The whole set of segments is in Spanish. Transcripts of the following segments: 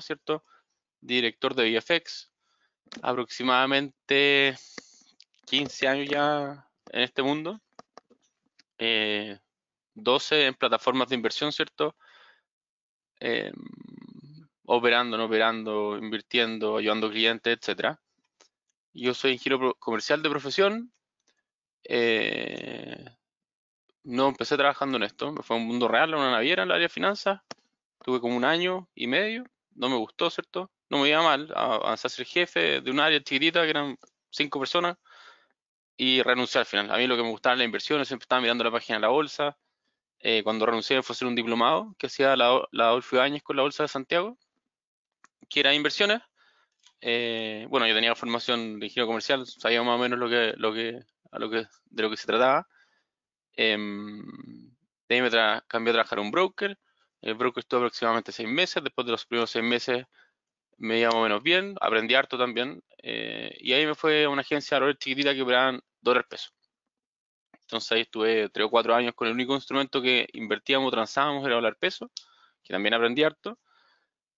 ¿cierto? Director de VFX, aproximadamente 15 años ya en este mundo, 12 eh, en plataformas de inversión, ¿cierto? Em, operando, no operando, invirtiendo, ayudando clientes, etcétera. Yo soy ingeniero comercial de profesión. Eh, no empecé trabajando en esto, me fue a un mundo real, a una naviera en el área de finanzas. Tuve como un año y medio no me gustó, ¿cierto? No me iba mal, avanzar a ser jefe de un área chiquitita que eran cinco personas y renunciar al final. A mí lo que me gustaba era la inversión, siempre estaba mirando la página de la bolsa. Eh, cuando renuncié fue a ser un diplomado que hacía la, la Adolfo Áñez con la Bolsa de Santiago, que era inversiones. Eh, bueno, yo tenía formación de ingeniero comercial, sabía más o menos lo que, de lo que se trataba. Em, de ahí me cambié a trabajar un broker el broker estuvo aproximadamente seis meses. Después de los primeros seis meses me iba menos bien, aprendí harto también. Eh, y ahí me fue a una agencia de chiquitita que operaban dólares pesos. Entonces ahí estuve tres o cuatro años con el único instrumento que invertíamos, transábamos, era dólar peso, que también aprendí harto.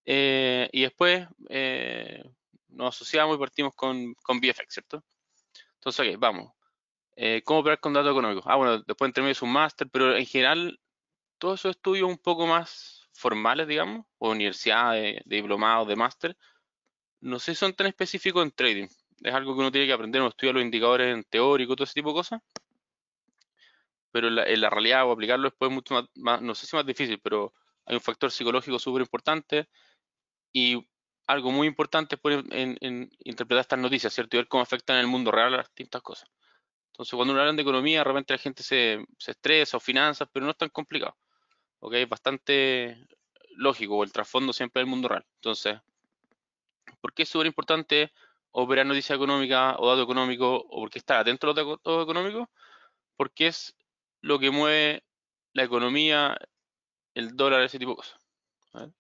Eh, y después eh, nos asociamos y partimos con, con BFX, ¿cierto? Entonces, ok, vamos. ¿Cómo operar con datos económicos? Ah, bueno, después entre medio es un máster, pero en general todos esos estudios un poco más formales, digamos, o universidades, de diplomados, de máster, no sé si son tan específicos en trading. Es algo que uno tiene que aprender, uno estudia los indicadores en teórico, todo ese tipo de cosas. Pero en la, realidad o aplicarlo después es mucho más, no sé si es más difícil, pero hay un factor psicológico súper importante y algo muy importante es en, interpretar estas noticias, ¿cierto? Y ver cómo afectan en el mundo real las distintas cosas. Entonces, cuando uno habla de economía, de repente la gente se, se estresa o finanzas, pero no es tan complicado. Es bastante lógico, el trasfondo siempre del mundo real. Entonces, ¿por qué es súper importante operar noticia económica o dato económico o por qué estar atento a los datos económicos? Porque es lo que mueve la economía, el dólar, ese tipo de cosas.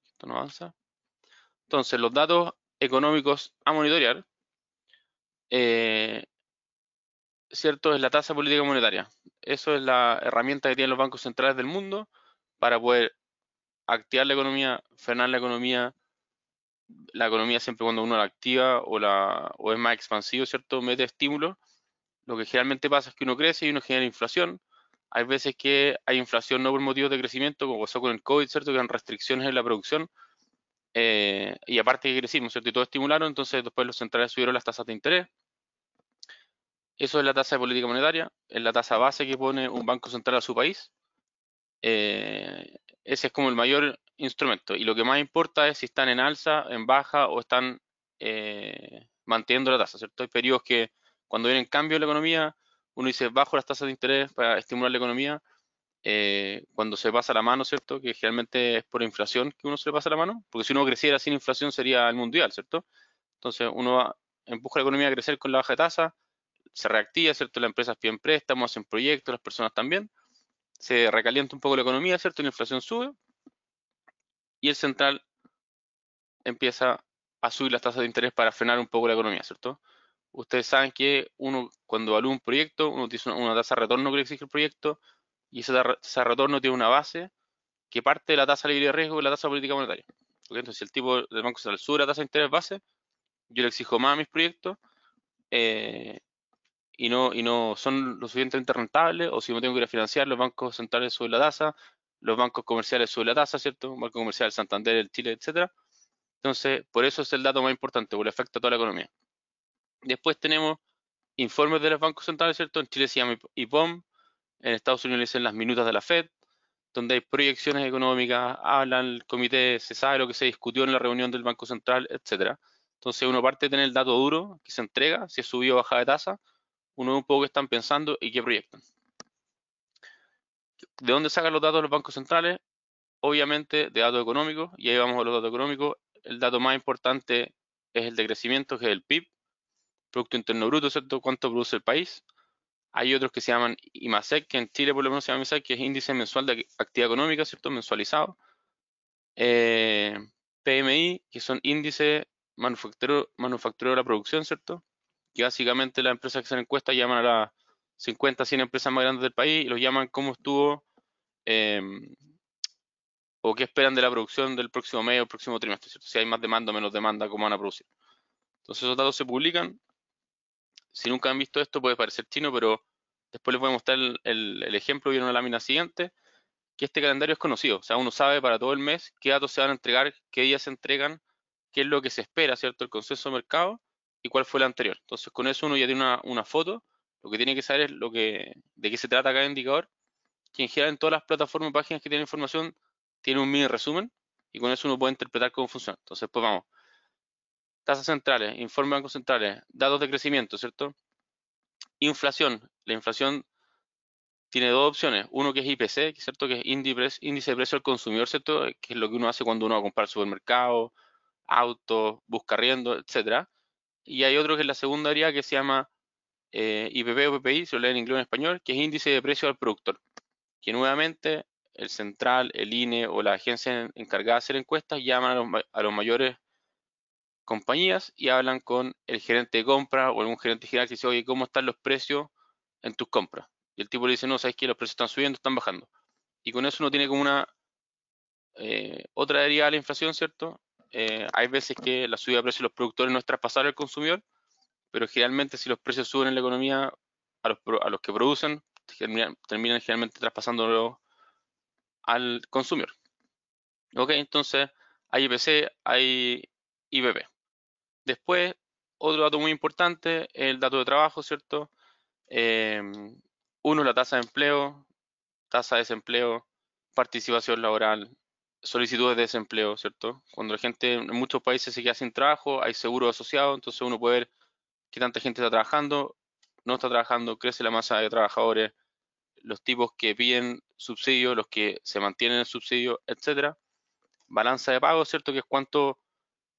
esto no avanza. Entonces, los datos económicos a monitorear, eh, ¿cierto? Es la tasa política monetaria. Eso es la herramienta que tienen los bancos centrales del mundo para poder activar la economía, frenar la economía. La economía siempre cuando uno la activa o, es más expansivo, ¿cierto? Mete estímulo. Lo que generalmente pasa es que uno crece y uno genera inflación. Hay veces que hay inflación no por motivos de crecimiento, como pasó con el COVID, ¿cierto? Que eran restricciones en la producción. Eh, y aparte que crecimos, ¿cierto? Y todo estimularon, entonces después los centrales subieron las tasas de interés. Eso es la tasa de política monetaria, es la tasa base que pone un banco central a su país. Eh, ese es como el mayor instrumento. Y lo que más importa es si están en alza, en baja o están eh, manteniendo la tasa, ¿cierto? Hay periodos que cuando vienen cambios en la economía, uno dice bajo las tasas de interés para estimular la economía. Eh, cuando se pasa la mano, ¿cierto? Que generalmente es por inflación que uno se le pasa la mano, porque si uno creciera sin inflación sería el mundial, ¿cierto? Entonces uno empuja la economía a crecer con la baja tasa, se reactiva, ¿cierto? Las empresas piden préstamos, hacen proyectos, las personas también se recalienta un poco la economía, ¿cierto? La inflación sube y el central empieza a subir las tasas de interés para frenar un poco la economía, ¿cierto? Ustedes saben que uno cuando evalúa un proyecto, uno tiene una, tasa de retorno que le exige el proyecto y esa tasa de retorno tiene una base que parte de la tasa libre de riesgo y la tasa política monetaria. Entonces, si el tipo de Banco Central sube la tasa de interés base, yo le exijo más a mis proyectos eh, y no, y no son lo suficientemente rentables, o si no tengo que ir a financiar, los bancos centrales suben la tasa, los bancos comerciales suben la tasa, ¿cierto? Banco Comercial, Santander, el Chile, etcétera. Entonces, por eso es el dato más importante, porque afecta a toda la economía. Después tenemos informes de los bancos centrales, ¿cierto? En Chile se llama IPOM, en Estados Unidos le dicen las minutas de la Fed, donde hay proyecciones económicas, hablan el comité, se sabe lo que se discutió en la reunión del Banco Central, etcétera. Entonces uno parte de tener el dato duro que se entrega, si es subido o bajado de tasa, uno ve un poco qué están pensando y qué proyectan. ¿De dónde sacan los datos los bancos centrales? Obviamente de datos económicos, y ahí vamos a los datos económicos. El dato más importante es el de crecimiento, que es el PIB, Producto Interno Bruto, ¿cierto? ¿Cuánto produce el país? Hay otros que se llaman IMASEC, que en Chile por lo menos se llama IMASEC, que es Índice Mensual de Actividad Económica, ¿cierto? Mensualizado. Eh, PMI, que son Índice Manufacturero, manufacturero de la Producción, ¿cierto? que básicamente las empresas que hacen encuestas llaman a las 50, 100 empresas más grandes del país y los llaman cómo estuvo em, o qué esperan de la producción del próximo mes o próximo trimestre, si hay más demanda o menos demanda, cómo van a producir. Entonces esos datos se publican. Si nunca han visto esto puede parecer chino, pero después les voy a mostrar el, el, ejemplo y en una lámina siguiente, que este calendario es conocido, o sea, uno sabe para todo el mes qué datos se van a entregar, qué días se entregan, qué es lo que se espera, ¿cierto? El consenso de mercado y cuál fue la anterior. Entonces con eso uno ya tiene una, foto, lo que tiene que saber es lo que, de qué se trata cada indicador, Quien gira en todas las plataformas y páginas que tienen información tiene un mini resumen y con eso uno puede interpretar cómo funciona. Entonces pues vamos, tasas centrales, informes bancos centrales, datos de crecimiento, ¿cierto? Inflación, la inflación tiene dos opciones. Uno que es IPC, ¿cierto? Que es índice de precio al consumidor, ¿cierto? Que es lo que uno hace cuando uno va a comprar supermercado, auto, busca riendo, etcétera y hay otro que es la segunda área que se llama eh, IPP o PPI, si lo leen en inglés o en español, que es índice de precio al productor, que nuevamente el central, el INE o la agencia encargada de hacer encuestas llaman a los, mayores compañías y hablan con el gerente de compra o algún gerente general que dice, oye, ¿cómo están los precios en tus compras? Y el tipo le dice, no, sabes que los precios están subiendo, están bajando. Y con eso uno tiene como una eh, otra área de la inflación, ¿cierto? Eh, hay veces que la subida de precios de los productores no es traspasar al consumidor, pero generalmente si los precios suben en la economía, a los, que producen terminan, generalmente traspasándolo al consumidor. entonces hay IPC, hay IPP. Después, otro dato muy importante, el dato de trabajo, ¿cierto? Eh, uno, la tasa de empleo, tasa de desempleo, participación laboral, solicitudes de desempleo, ¿cierto? Cuando la gente en muchos países se queda sin trabajo, hay seguro asociado, entonces uno puede ver qué tanta gente está trabajando, no está trabajando, crece la masa de trabajadores, los tipos que piden subsidios, los que se mantienen en subsidio, etcétera. Balanza de pago, ¿cierto? Que es cuánto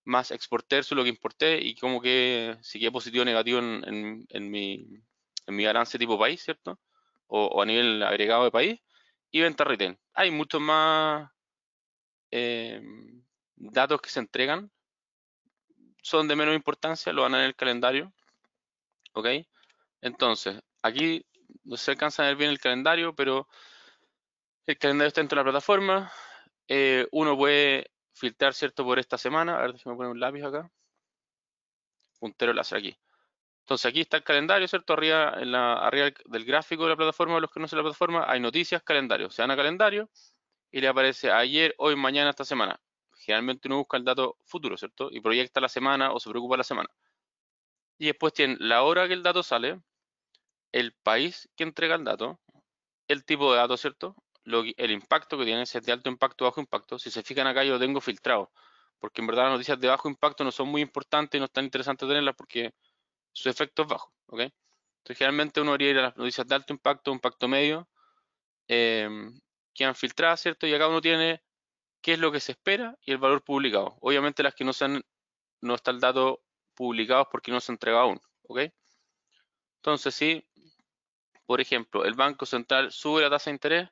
más exporté es lo que importé y cómo que si quedé positivo o negativo en, mi, en balance tipo país, ¿cierto? O, o a nivel agregado de país. Y venta retail. Hay muchos más Em, datos que se entregan son de menos importancia, lo van en el calendario. ¿Ok? Entonces, aquí no se alcanza a ver bien el calendario, pero el calendario está dentro de la plataforma. Eh, uno puede filtrar, ¿cierto? Por esta semana. A ver, déjame poner un lápiz acá. Puntero láser aquí. Entonces aquí está el calendario, ¿cierto? Arriba, en la, arriba del gráfico de la plataforma, los que no la plataforma, hay noticias, calendario. Se van a calendario y le aparece ayer, hoy, mañana, esta semana. Generalmente uno busca el dato futuro, ¿cierto? Y proyecta la semana o se preocupa la semana. Y después tiene la hora que el dato sale, el país que entrega el dato, el tipo de dato, ¿cierto? Lo, el impacto que tiene, si es de alto impacto, bajo impacto. Si se fijan acá, yo lo tengo filtrado, porque en verdad las noticias de bajo impacto no son muy importantes y no es tan interesante tenerlas porque su efecto es bajo, ¿ok? Entonces, generalmente uno haría ir a las noticias de alto impacto, impacto medio, em, han filtrado, ¿cierto? Y acá uno tiene qué es lo que se espera y el valor publicado. Obviamente las que no están han, no está el dato publicado porque no se ha entregado aún, ¿ok? Entonces, si, por ejemplo, el Banco Central sube la tasa de interés,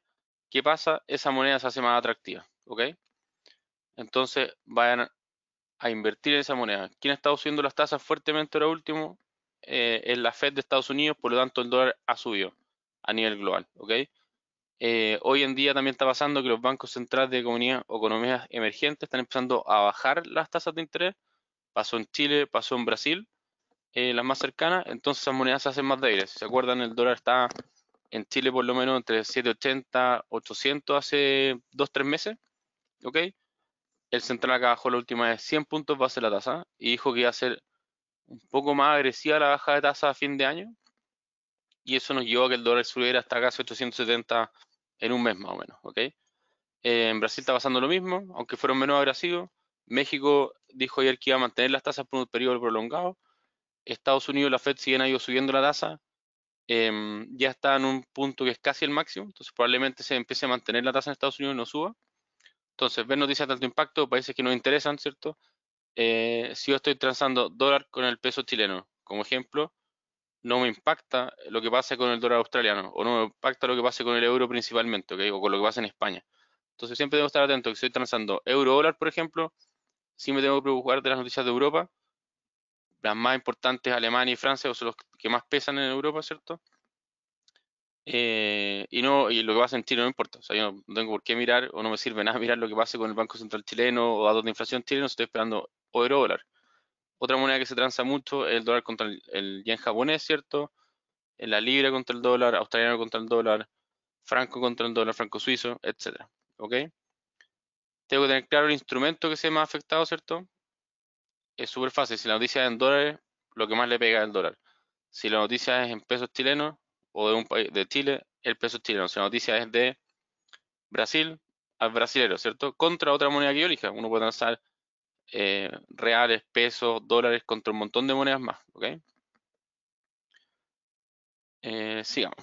¿qué pasa? Esa moneda se hace más atractiva, ¿ok? Entonces, vayan a invertir en esa moneda. ¿Quién ha estado subiendo las tasas fuertemente ahora último? Eh, es la Fed de Estados Unidos, por lo tanto el dólar ha subido a nivel global, ¿ok? Eh, hoy en día también está pasando que los bancos centrales de economía, economías emergentes están empezando a bajar las tasas de interés. Pasó en Chile, pasó en Brasil, eh, las más cercanas. Entonces las monedas se hacen más débiles. Si se acuerdan, el dólar está en Chile por lo menos entre 780, 800 hace 2, 3 meses. ¿Ok? El central acá bajó la última de 100 puntos base la tasa y dijo que iba a ser un poco más agresiva la baja de tasa a fin de año. Y eso nos llevó a que el dólar subiera hasta casi 870 en un mes más o menos, ¿ok? En Brasil está pasando lo mismo, aunque fueron menos agresivos. México dijo ayer que iba a mantener las tasas por un periodo prolongado. Estados Unidos, la Fed, siguen ha ido subiendo la tasa, em, ya está en un punto que es casi el máximo, entonces probablemente se empiece a mantener la tasa en Estados Unidos y no suba. Entonces, ver noticias de tanto impacto, países que nos interesan, ¿cierto? Eh, si yo estoy transando dólar con el peso chileno, como ejemplo, no me impacta lo que pase con el dólar australiano o no me impacta lo que pase con el euro principalmente, o con lo que pasa en España. Entonces siempre debo estar atento que estoy transando euro-dólar, por ejemplo, si me tengo que preocupar de las noticias de Europa, las más importantes, Alemania y Francia, o son los que más pesan en Europa, ¿cierto? Eh, y no y lo que va a sentir no me importa, o sea, yo no tengo por qué mirar o no me sirve nada mirar lo que pase con el Banco Central chileno o datos de inflación chileno, estoy esperando euro-dólar. Otra moneda que se transa mucho es el dólar contra el, yen japonés, ¿cierto? Eh, la libra contra el dólar, australiano contra el dólar, franco contra el dólar, franco suizo, etcétera. ¿Ok? Tengo que tener claro el instrumento que ve más afectado, ¿cierto? Es súper fácil. Si la noticia es en dólares, lo que más le pega es el dólar. Si la noticia es en pesos chilenos o de un país de Chile, el peso chileno. Si la noticia es de Brasil, al brasilero, ¿cierto? Contra otra moneda que yo Uno puede transar, eh, reales, pesos, dólares contra un montón de monedas más. Eh, sigamos.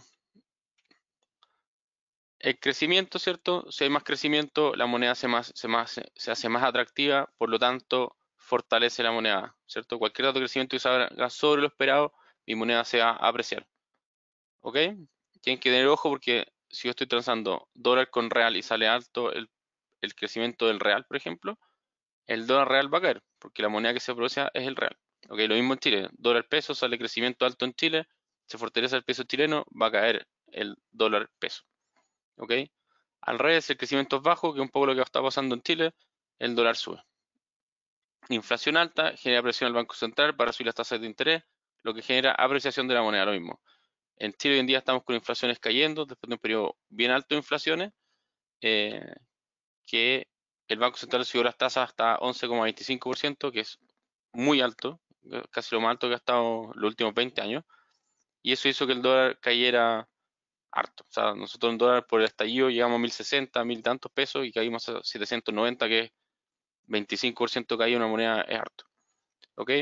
El crecimiento, ¿cierto? Si hay más crecimiento, la moneda se, más, se, hace más atractiva, por lo tanto, fortalece la moneda, ¿cierto? Cualquier dato de crecimiento que salga sobre lo esperado, mi moneda se va a apreciar. ¿Ok? Tienen que tener ojo porque si yo estoy transando dólar con real y sale alto el crecimiento del real, por ejemplo, el dólar real va a caer, porque la moneda que se aprecia es el real. Okay, lo mismo en Chile, dólar peso, sale crecimiento alto en Chile, se fortalece el peso chileno, va a caer el dólar peso. ¿Ok? Al revés, el crecimiento es bajo, que es un poco lo que está pasando en Chile, el dólar sube. Inflación alta genera presión al Banco Central para subir las tasas de interés, lo que genera apreciación de la moneda, lo mismo. En Chile hoy en día estamos con inflaciones cayendo, después de un periodo bien alto de inflaciones, eh, que el Banco Central subió las tasas hasta 11,25%, que es muy alto, casi lo más alto que ha estado los últimos 20 años, y eso hizo que el dólar cayera harto. O sea, nosotros en dólar por el estallido llegamos a 1060, 1000 tantos pesos y caímos a 790, que es 25% caída una moneda, es harto. ¿Ok?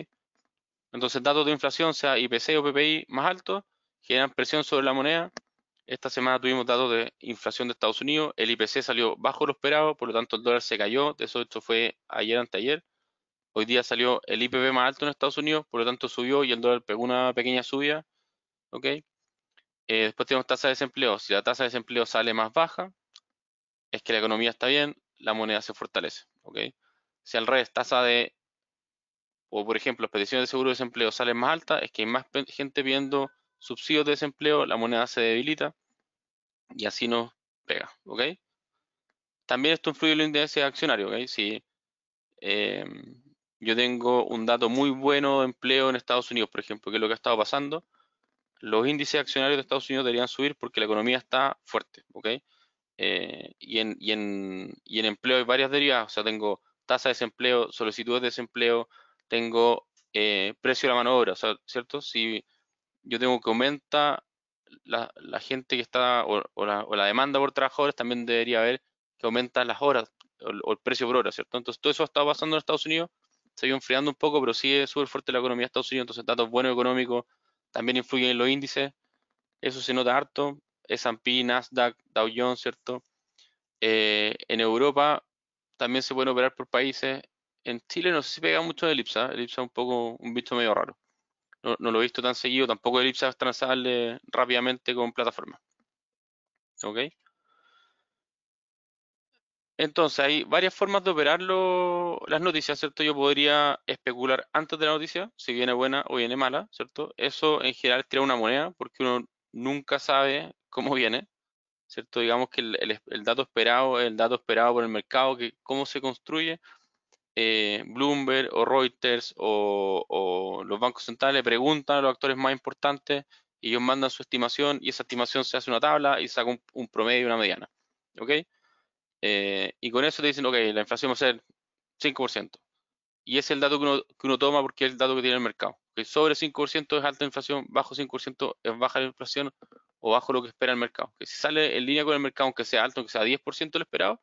Entonces, datos de inflación, sea IPC o PPI más alto, generan presión sobre la moneda esta semana tuvimos datos de inflación de Estados Unidos, el IPC salió bajo lo esperado, por lo tanto el dólar se cayó, De eso esto fue ayer anteayer. Hoy día salió el IPB más alto en Estados Unidos, por lo tanto subió y el dólar pegó una pequeña subida. ¿ok? Eh, después tenemos tasa de desempleo. Si la tasa de desempleo sale más baja, es que la economía está bien, la moneda se fortalece. ¿ok? Si al revés, tasa de, o por ejemplo, las peticiones de seguro de desempleo salen más alta, es que hay más gente viendo subsidios de desempleo, la moneda se debilita y así nos pega, ¿ok? También esto influye en los índices accionario, ¿ok? Si em, yo tengo un dato muy bueno de empleo en Estados Unidos, por ejemplo, que es lo que ha estado pasando, los índices accionarios de Estados Unidos deberían subir porque la economía está fuerte, ¿ok? Eh, y, en, y, y empleo hay varias derivadas, o sea, tengo tasa de desempleo, solicitudes de desempleo, tengo eh, precio de la mano de obra, ¿cierto? Si yo tengo que aumenta la, gente que está, o, la, o, la, demanda por trabajadores, también debería haber que aumenta las horas o, el precio por hora, ¿cierto? Entonces, todo eso ha estado pasando en Estados Unidos, se ha ido enfriando un poco, pero sigue súper fuerte la economía de Estados Unidos, entonces datos buenos económicos también influyen en los índices, eso se nota harto, S&P, Nasdaq, Dow Jones, ¿cierto? Eh, en Europa también se pueden operar por países, en Chile no sé si pega mucho de Elipsa, Elipsa es un poco un visto medio raro no, no, lo he visto tan seguido, tampoco elipsas transable rápidamente con plataforma. ¿Ok? Entonces, hay varias formas de operar las noticias, ¿cierto? Yo podría especular antes de la noticia, si viene buena o viene mala, ¿cierto? Eso en general tira una moneda, porque uno nunca sabe cómo viene, ¿cierto? Digamos que el, el dato esperado, el dato esperado por el mercado, que cómo se construye, eh, Bloomberg o Reuters o, los bancos centrales preguntan a los actores más importantes y ellos mandan su estimación y esa estimación se hace una tabla y saca un, promedio y una mediana. ¿Ok? Eh, y con eso te dicen, ok, la inflación va a ser 5%. Y ese es el dato que uno, que uno toma porque es el dato que tiene el mercado. Que sobre 5% es alta inflación, bajo 5% es baja la inflación o bajo lo que espera el mercado. Que si sale en línea con el mercado, aunque sea alto, aunque sea 10% lo esperado,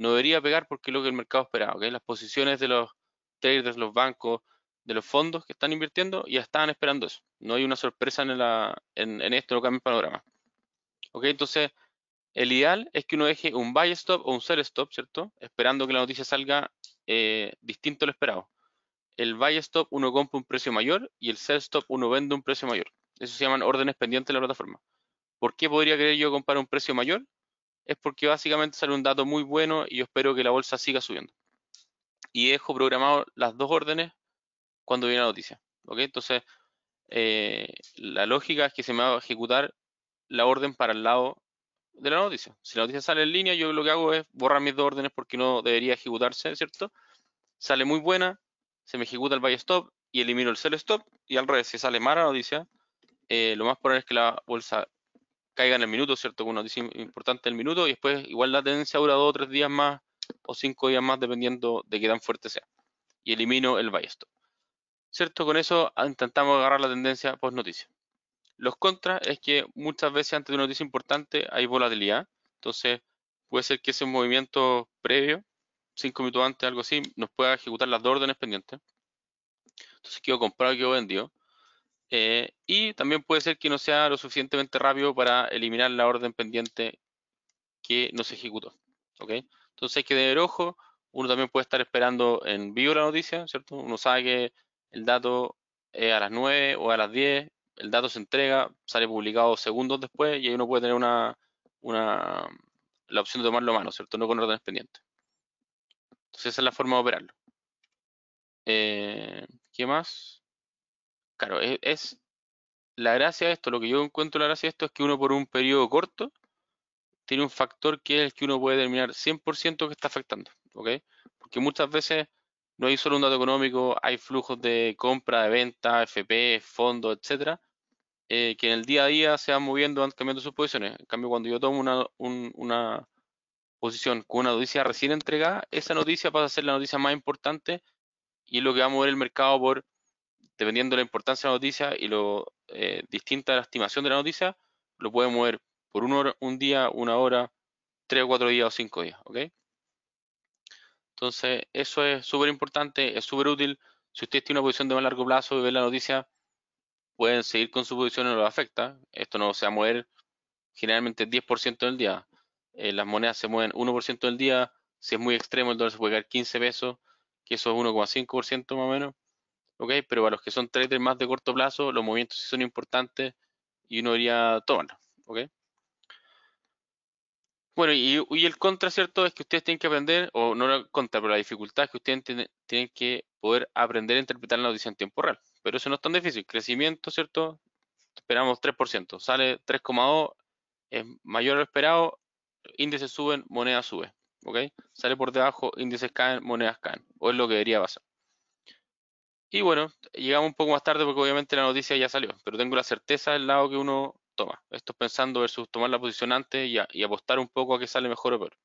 no debería pegar porque es lo que el mercado esperaba. Las posiciones de los traders, los bancos, de los fondos que están invirtiendo ya estaban esperando eso. No hay una sorpresa en, esto, no cambia el panorama. Entonces, el ideal es que uno deje un buy stop o un sell stop, ¿cierto? Esperando que la noticia salga eh, distinto a lo esperado. El buy stop uno compra un precio mayor y el sell stop uno vende un precio mayor. Eso se llaman órdenes pendientes de la plataforma. ¿Por qué podría querer yo comprar un precio mayor es porque básicamente sale un dato muy bueno y yo espero que la bolsa siga subiendo. Y dejo programado las dos órdenes cuando viene la noticia. ¿ok? Entonces, eh, la lógica es que se me va a ejecutar la orden para el lado de la noticia. Si la noticia sale en línea, yo lo que hago es borrar mis dos órdenes porque no debería ejecutarse, ¿cierto? Sale muy buena, se me ejecuta el buy stop y elimino el sell stop y al revés, si sale mala noticia, eh, lo más probable es que la bolsa caiga en el minuto, ¿cierto? una noticia importante el minuto y después igual la tendencia dura dos o tres días más o cinco días más dependiendo de qué tan fuerte sea. Y elimino el buy ¿Cierto? Con eso ah, intentamos agarrar la tendencia post noticia. Los contras es que muchas veces antes de una noticia importante hay volatilidad. Entonces puede ser que ese movimiento previo, cinco minutos antes, algo así, nos pueda ejecutar las dos órdenes pendientes. Entonces comprar o quiero vendido. Eh, y también puede ser que no sea lo suficientemente rápido para eliminar la orden pendiente que no se ejecutó. Entonces hay que tener ojo, uno también puede estar esperando en vivo la noticia, ¿cierto? Uno sabe que el dato es eh, a las 9 o a las 10, el dato se entrega, sale publicado segundos después y ahí uno puede tener una, la opción de tomarlo a mano, ¿cierto? No con órdenes pendientes. Entonces esa es la forma de operarlo. Eh, ¿Qué más? claro, e, es, la gracia de esto, lo que yo encuentro la gracia de esto es que uno por un periodo corto tiene un factor que es el que uno puede determinar 100% que está afectando, ¿ok? Porque muchas veces no hay solo un dato económico, hay flujos de compra, de venta, FP, fondos, etcétera, eh, que en el día a día se van moviendo, van cambiando sus posiciones. En cambio, cuando yo tomo una, una posición con una noticia recién entregada, esa noticia pasa a ser la noticia más importante y es lo que va a mover el mercado por dependiendo de la importancia de la noticia y lo eh, distinta de la estimación de la noticia, lo puede mover por un, un día, una hora, tres o cuatro días o cinco días, ¿ok? Entonces, eso es súper importante, es súper útil. Si usted tiene una posición de más largo plazo y ve la noticia, pueden seguir con su posición y no lo afecta. Esto no se va a mover generalmente 10% del día. Eh, las monedas se mueven 1% del día. Si es muy extremo, el dólar se puede caer 15 pesos, que eso es 1,5% más o menos. ¿ok? Pero para los que son traders más de corto plazo, los movimientos sí son importantes y uno debería tomarlo. ¿ok? Bueno, y, el contra, ¿cierto? Es que ustedes tienen que aprender, o no la contra, pero la dificultad es que ustedes tienen, que poder aprender a interpretar la noticia en tiempo real. Pero eso no es tan difícil. Crecimiento, ¿cierto? Esperamos 3%. Sale 3,2, es mayor a lo esperado, índices suben, moneda sube. ¿Ok? Sale por debajo, índices caen, monedas caen. O es lo que debería pasar. Y bueno, llegamos un poco más tarde porque obviamente la noticia ya salió, pero tengo la certeza del lado que uno toma. Esto es pensando versus tomar la posición antes y, apostar un poco a que sale mejor o peor.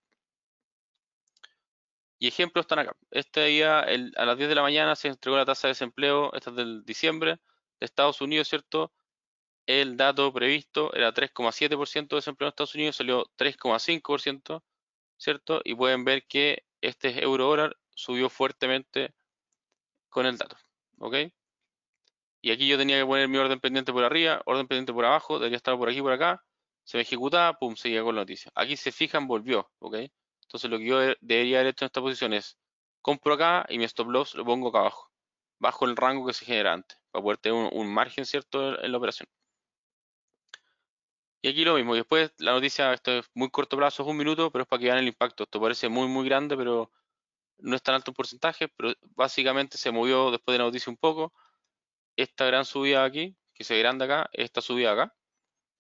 Y ejemplos están acá. Este día, a las 10 de la mañana, se entregó la tasa de desempleo, esta es del diciembre, de Estados Unidos, ¿cierto? El dato previsto era 3,7% de desempleo en Estados Unidos, salió 3,5%, ¿cierto? Y pueden ver que este euro dólar subió fuertemente con el dato. ¿ok? Y aquí yo tenía que poner mi orden pendiente por arriba, orden pendiente por abajo, debería estar por aquí, por acá. Se me ejecutaba, pum, seguía con la noticia. Aquí se fijan, volvió, ¿ok? Entonces lo que yo debería haber hecho en esta posición es, compro acá y mi stop loss lo pongo acá abajo, bajo el rango que se genera antes, para poder tener un, margen cierto en la operación. Y aquí lo mismo, y después la noticia, esto es muy corto plazo, es un minuto, pero es para que vean el impacto. Esto parece muy, muy grande, pero no es tan alto el porcentaje, pero básicamente se movió después de la noticia un poco. Esta gran subida aquí, que se grande acá, esta subida acá,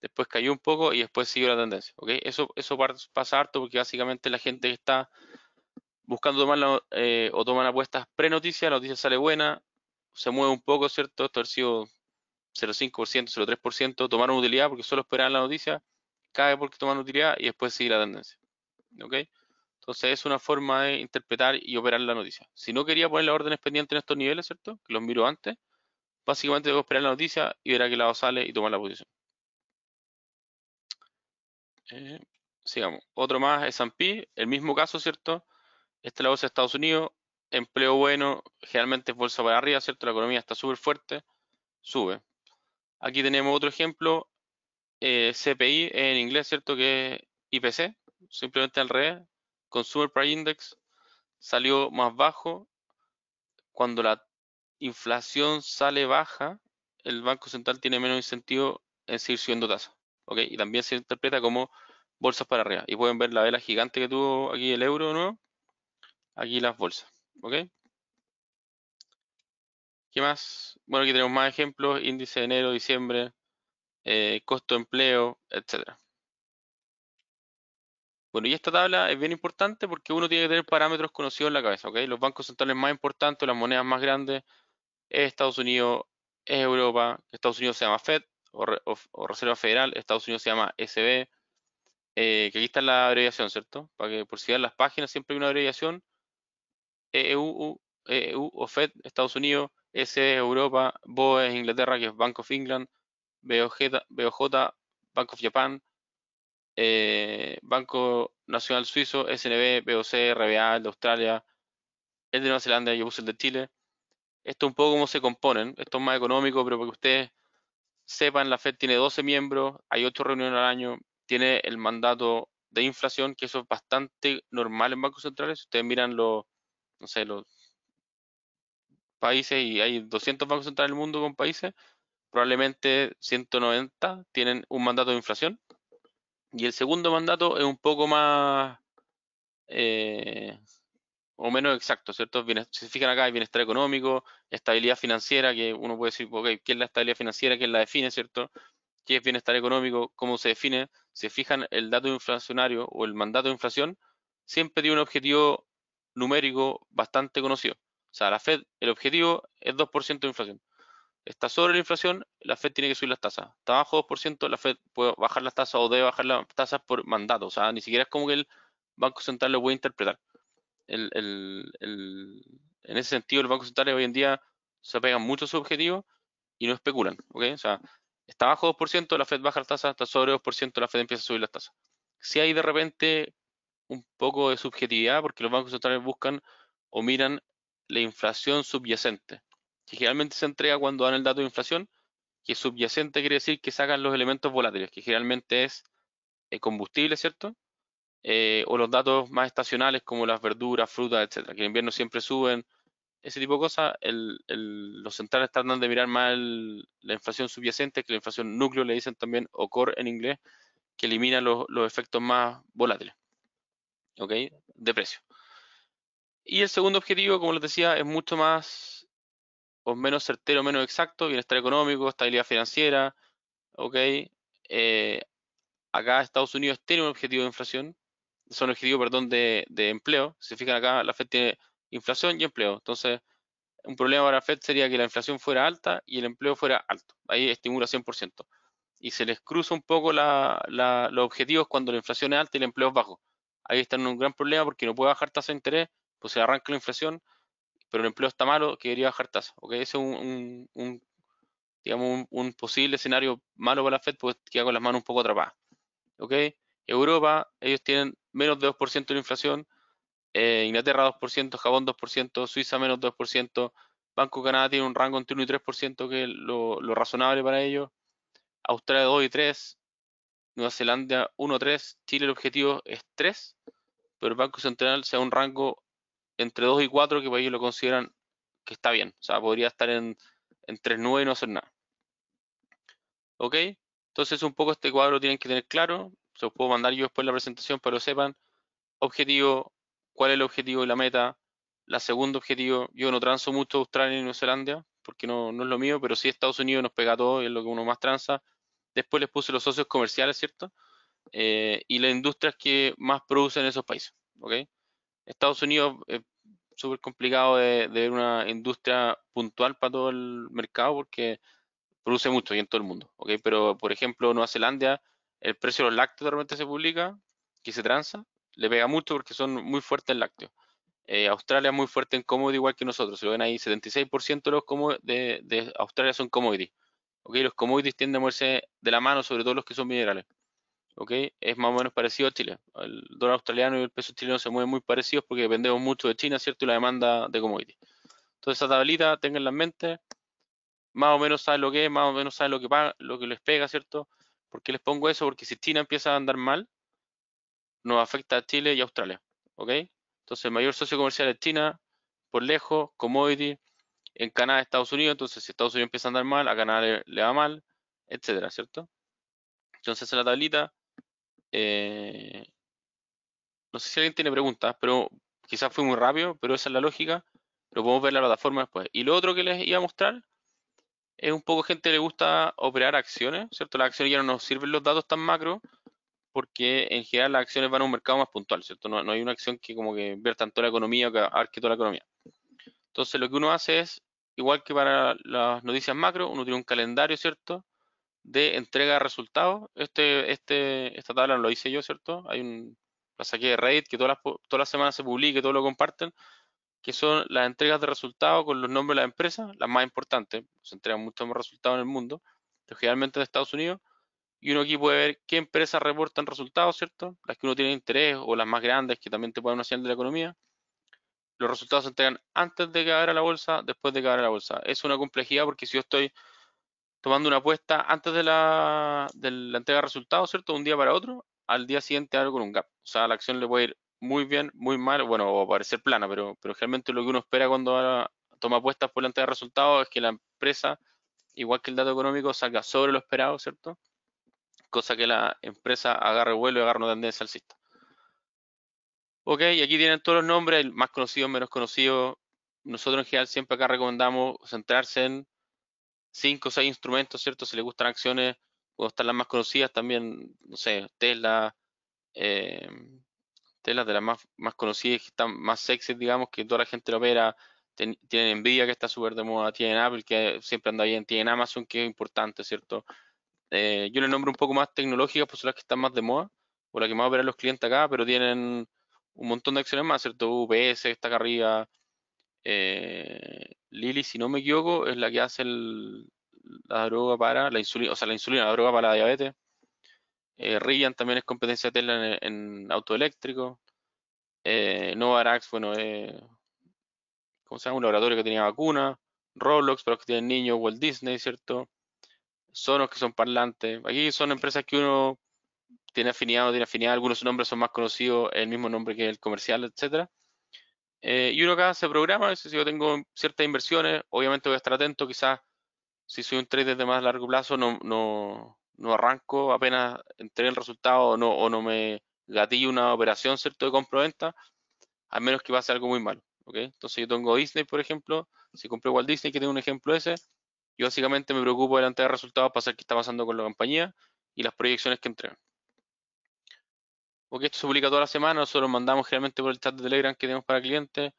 después cayó un poco y después siguió la tendencia. okay Eso, eso pasa harto porque básicamente la gente que está buscando tomar la, eh, o toman apuestas pre-noticia, la noticia sale buena, se mueve un poco, ¿cierto? Esto ha sido 0,5%, 0,3%, tomaron utilidad porque solo esperaban la noticia, cae porque toman utilidad y después sigue la tendencia. Entonces es una forma de interpretar y operar la noticia. Si no quería poner las órdenes pendientes en estos niveles, ¿cierto? Que los miro antes. Básicamente debo esperar la noticia y ver a qué lado sale y tomar la posición. Eh, sigamos. Otro más, es S&P. El mismo caso, ¿cierto? lado es la Estados Unidos. Empleo bueno. Generalmente es bolsa para arriba, ¿cierto? La economía está súper fuerte. Sube. Aquí tenemos otro ejemplo. Eh, CPI en inglés, ¿cierto? Que es IPC. Simplemente al revés Consumer Price Index salió más bajo. Cuando la inflación sale baja, el Banco Central tiene menos incentivo en seguir subiendo tasa, ¿ok? Y también se interpreta como bolsas para arriba. Y pueden ver la vela gigante que tuvo aquí el euro ¿no? Aquí las bolsas. ¿ok? ¿Qué más? Bueno, aquí tenemos más ejemplos. Índice de enero, diciembre, eh, costo de empleo, etcétera. Bueno, y esta tabla es bien importante porque uno tiene que tener parámetros conocidos en la cabeza, ¿ok? Los bancos centrales más importantes, las monedas más grandes, Estados Unidos, es Europa, Estados Unidos se llama Fed o, Reserva Federal, Estados Unidos se llama SB, eh, que aquí está la abreviación, ¿cierto? Para que por si dan las páginas siempre hay una abreviación, EU, e, EU e, o Fed, Estados Unidos, S Europa, BOE es Inglaterra, que es Bank of England, BOJ Bank of Japan, eh, Banco Nacional Suizo, SNB, BOC, RBA, el de Australia, el de Nueva Zelanda y el de Chile. Esto es un poco cómo se componen. Esto es más económico, pero para que ustedes sepan, la Fed tiene 12 miembros, hay 8 reuniones al año, tiene el mandato de inflación, que eso es bastante normal en bancos centrales. si Ustedes miran los, no los países y hay 200 bancos centrales en el mundo con países, probablemente 190 tienen un mandato de inflación y el segundo mandato es un poco más eh, o menos exacto, ¿cierto? si se fijan acá, hay bienestar económico, estabilidad financiera, que uno puede decir, ok, ¿qué es la estabilidad financiera? ¿Quién la define, ¿cierto? ¿Qué es bienestar económico? ¿Cómo se define? Si fijan el dato inflacionario o el mandato de inflación, siempre tiene un objetivo numérico bastante conocido. O sea, la Fed, el objetivo es 2% de inflación está sobre la inflación, la Fed tiene que subir las tasas. Está bajo 2%, la Fed puede bajar las tasas o debe bajar las tasas por mandato. O sea, ni siquiera es como que el Banco Central lo puede interpretar. en ese sentido, el Banco Central hoy en día se apegan mucho a su objetivo y no especulan. O sea, está bajo 2%, la Fed baja las tasas, está sobre 2%, la Fed empieza a subir las tasas. Si hay de repente un poco de subjetividad, porque los bancos centrales buscan o miran la inflación subyacente que generalmente se entrega cuando dan el dato de inflación, que subyacente quiere decir que sacan los elementos volátiles, que generalmente es eh, combustible, ¿cierto? Eh, o los datos más estacionales como las verduras, frutas, etcétera, que en invierno siempre suben, ese tipo de cosas. los centrales tratan de mirar más la inflación subyacente, que la inflación núcleo le dicen también, o core en inglés, que elimina los, los efectos más volátiles, ¿ok? De precio. Y el segundo objetivo, como les decía, es mucho más o menos certero, menos exacto, bienestar económico, estabilidad financiera, ¿ok? Eh, acá Estados Unidos tiene un objetivo de inflación, son objetivo, perdón, de, empleo. Si se fijan acá, la FED tiene inflación y empleo. Entonces, un problema para la FED sería que la inflación fuera alta y el empleo fuera alto. Ahí estimula 100%. Y se les cruza un poco los objetivos cuando la inflación es alta y el empleo es bajo. Ahí están en un gran problema porque no puede bajar tasa de interés, pues se arranca la inflación pero el empleo está malo, que debería bajar tasa. Ese es un, digamos, un, posible escenario malo para la Fed, porque queda con las manos un poco atrapadas. ¿ok? Europa, ellos tienen menos de 2% de inflación, eh, Inglaterra 2%, Japón 2%, Suiza menos 2%, Banco Canadá tiene un rango entre 1 y 3%, que es lo, razonable para ellos, Australia 2 y 3, Nueva Zelanda 1 3, Chile el objetivo es 3, pero el Banco Central se da un rango entre 2 y 4 que para ellos lo consideran que está bien. O sea, podría estar en, en 3, 9 y no hacer nada. ¿Ok? Entonces un poco este cuadro tienen que tener claro. Se los puedo mandar yo después la presentación para que sepan. Objetivo, cuál es el objetivo y la meta. La segunda objetivo, yo no transo mucho Australia y Nueva Zelanda, porque no, es lo mío, pero sí Estados Unidos nos pega todo y es lo que uno más tranza. Después les puse los socios comerciales, ¿cierto? Eh, y las industrias que más producen en esos países. ¿ok? Estados Unidos es eh, súper complicado de, ver una industria puntual para todo el mercado porque produce mucho y en todo el mundo. Pero, por ejemplo, Nueva Zelanda, el precio de los lácteos de repente se publica, que se tranza, le pega mucho porque son muy fuertes en lácteos. Eh, Australia es muy fuerte en commodity, igual que nosotros. se lo ven ahí, 76% de los de, de Australia son commodities. Los commodities tienden a moverse de la mano, sobre todo los que son minerales. ¿ok? Es más o menos parecido a Chile. El dólar australiano y el peso chileno se mueven muy parecidos porque dependemos mucho de China, ¿cierto? Y la demanda de commodities. Entonces, esa tablita, tenganla en mente, más o menos saben lo que es, más o menos saben lo que lo que les pega, ¿cierto? ¿Por qué les pongo eso? Porque si China empieza a andar mal, nos afecta a Chile y Australia, ¿ok? Entonces, el mayor socio comercial es China, por lejos, commodity, en Canadá, Estados Unidos, entonces si Estados Unidos empieza a andar mal, a Canadá le, va mal, etcétera, ¿cierto? Entonces, la tablita, eh, no sé si alguien tiene preguntas, pero quizás fui muy rápido, pero esa es la lógica. Lo podemos ver la plataforma después. Y lo otro que les iba a mostrar es un poco gente le gusta operar acciones, ¿cierto? Las acciones ya no nos sirven los datos tan macro porque en general las acciones van a un mercado más puntual, ¿cierto? No, hay una acción que como que invierta tanto toda la economía o que arque toda la economía. Entonces lo que uno hace es, igual que para las noticias macro, uno tiene un calendario, ¿cierto? de entrega de resultados. Este, este, esta tabla no lo hice yo, ¿cierto? Hay un, la saqué de Reddit, que todas las, todas las semanas se publica y todos lo comparten, que son las entregas de resultados con los nombres de las empresas, las más importantes. Se entregan muchos más resultados en el mundo, generalmente en Estados Unidos. Y uno aquí puede ver qué empresas reportan resultados, ¿cierto? Las que uno tiene interés o las más grandes que también te pueden hacer de la economía. Los resultados se entregan antes de que a la bolsa, después de caer a la bolsa. Es una complejidad porque si yo estoy tomando una apuesta antes de la, entrega de resultados, ¿cierto? un día para otro, al día siguiente algo con un gap. O sea, la acción le puede ir muy bien, muy mal, bueno, o parecer plana, pero, pero realmente lo que uno espera cuando toma apuestas por la entrega de resultados es que la empresa, igual que el dato económico, salga sobre lo esperado, ¿cierto? Cosa que la empresa agarre vuelo y agarre una tendencia alcista. Ok, y aquí tienen todos los nombres, el más conocido, menos conocido. Nosotros en general siempre acá recomendamos centrarse en cinco o seis instrumentos, ¿cierto? Si le gustan acciones, o están las más conocidas también, no sé, Tesla, eh, Tesla de las más, más conocidas, que están más sexy, digamos, que toda la gente lo opera, tienen Nvidia, que está súper de moda, tienen Apple, que siempre anda bien, tienen Amazon, que es importante, ¿cierto? Eh, yo le nombro un poco más tecnológicas, pues son las que están más de moda, o las que más operan los clientes acá, pero tienen un montón de acciones más, ¿cierto? UPS, está acá arriba, eh, Lili, si no me equivoco, es la que hace la droga para la insulina, o sea, la insulina, la droga para la diabetes. Eh, también es competencia de en, autoeléctrico eh, Novarax, bueno, eh, ¿cómo se llama? Un laboratorio que tenía vacuna. Roblox, para los que tienen niños, Walt Disney, ¿cierto? Sonos que son parlantes. Aquí son empresas que uno tiene afinidad o tiene afinidad. Algunos nombres son más conocidos, el mismo nombre que el comercial, etcétera y uno acá se programa, si yo tengo ciertas inversiones, obviamente voy a estar atento, quizás si soy un trader de más largo plazo, no, no, arranco apenas entre el resultado o no, o no me gatillo una operación, ¿cierto?, de compra-venta, a menos que pase algo muy malo, okay Entonces yo tengo Disney, por ejemplo, si compré Walt Disney, que tengo un ejemplo ese, yo básicamente me preocupo delante de resultados para saber qué está pasando con la compañía y las proyecciones que entregan porque esto se publica toda la semana, nosotros mandamos generalmente por el chat de Telegram que tenemos para clientes,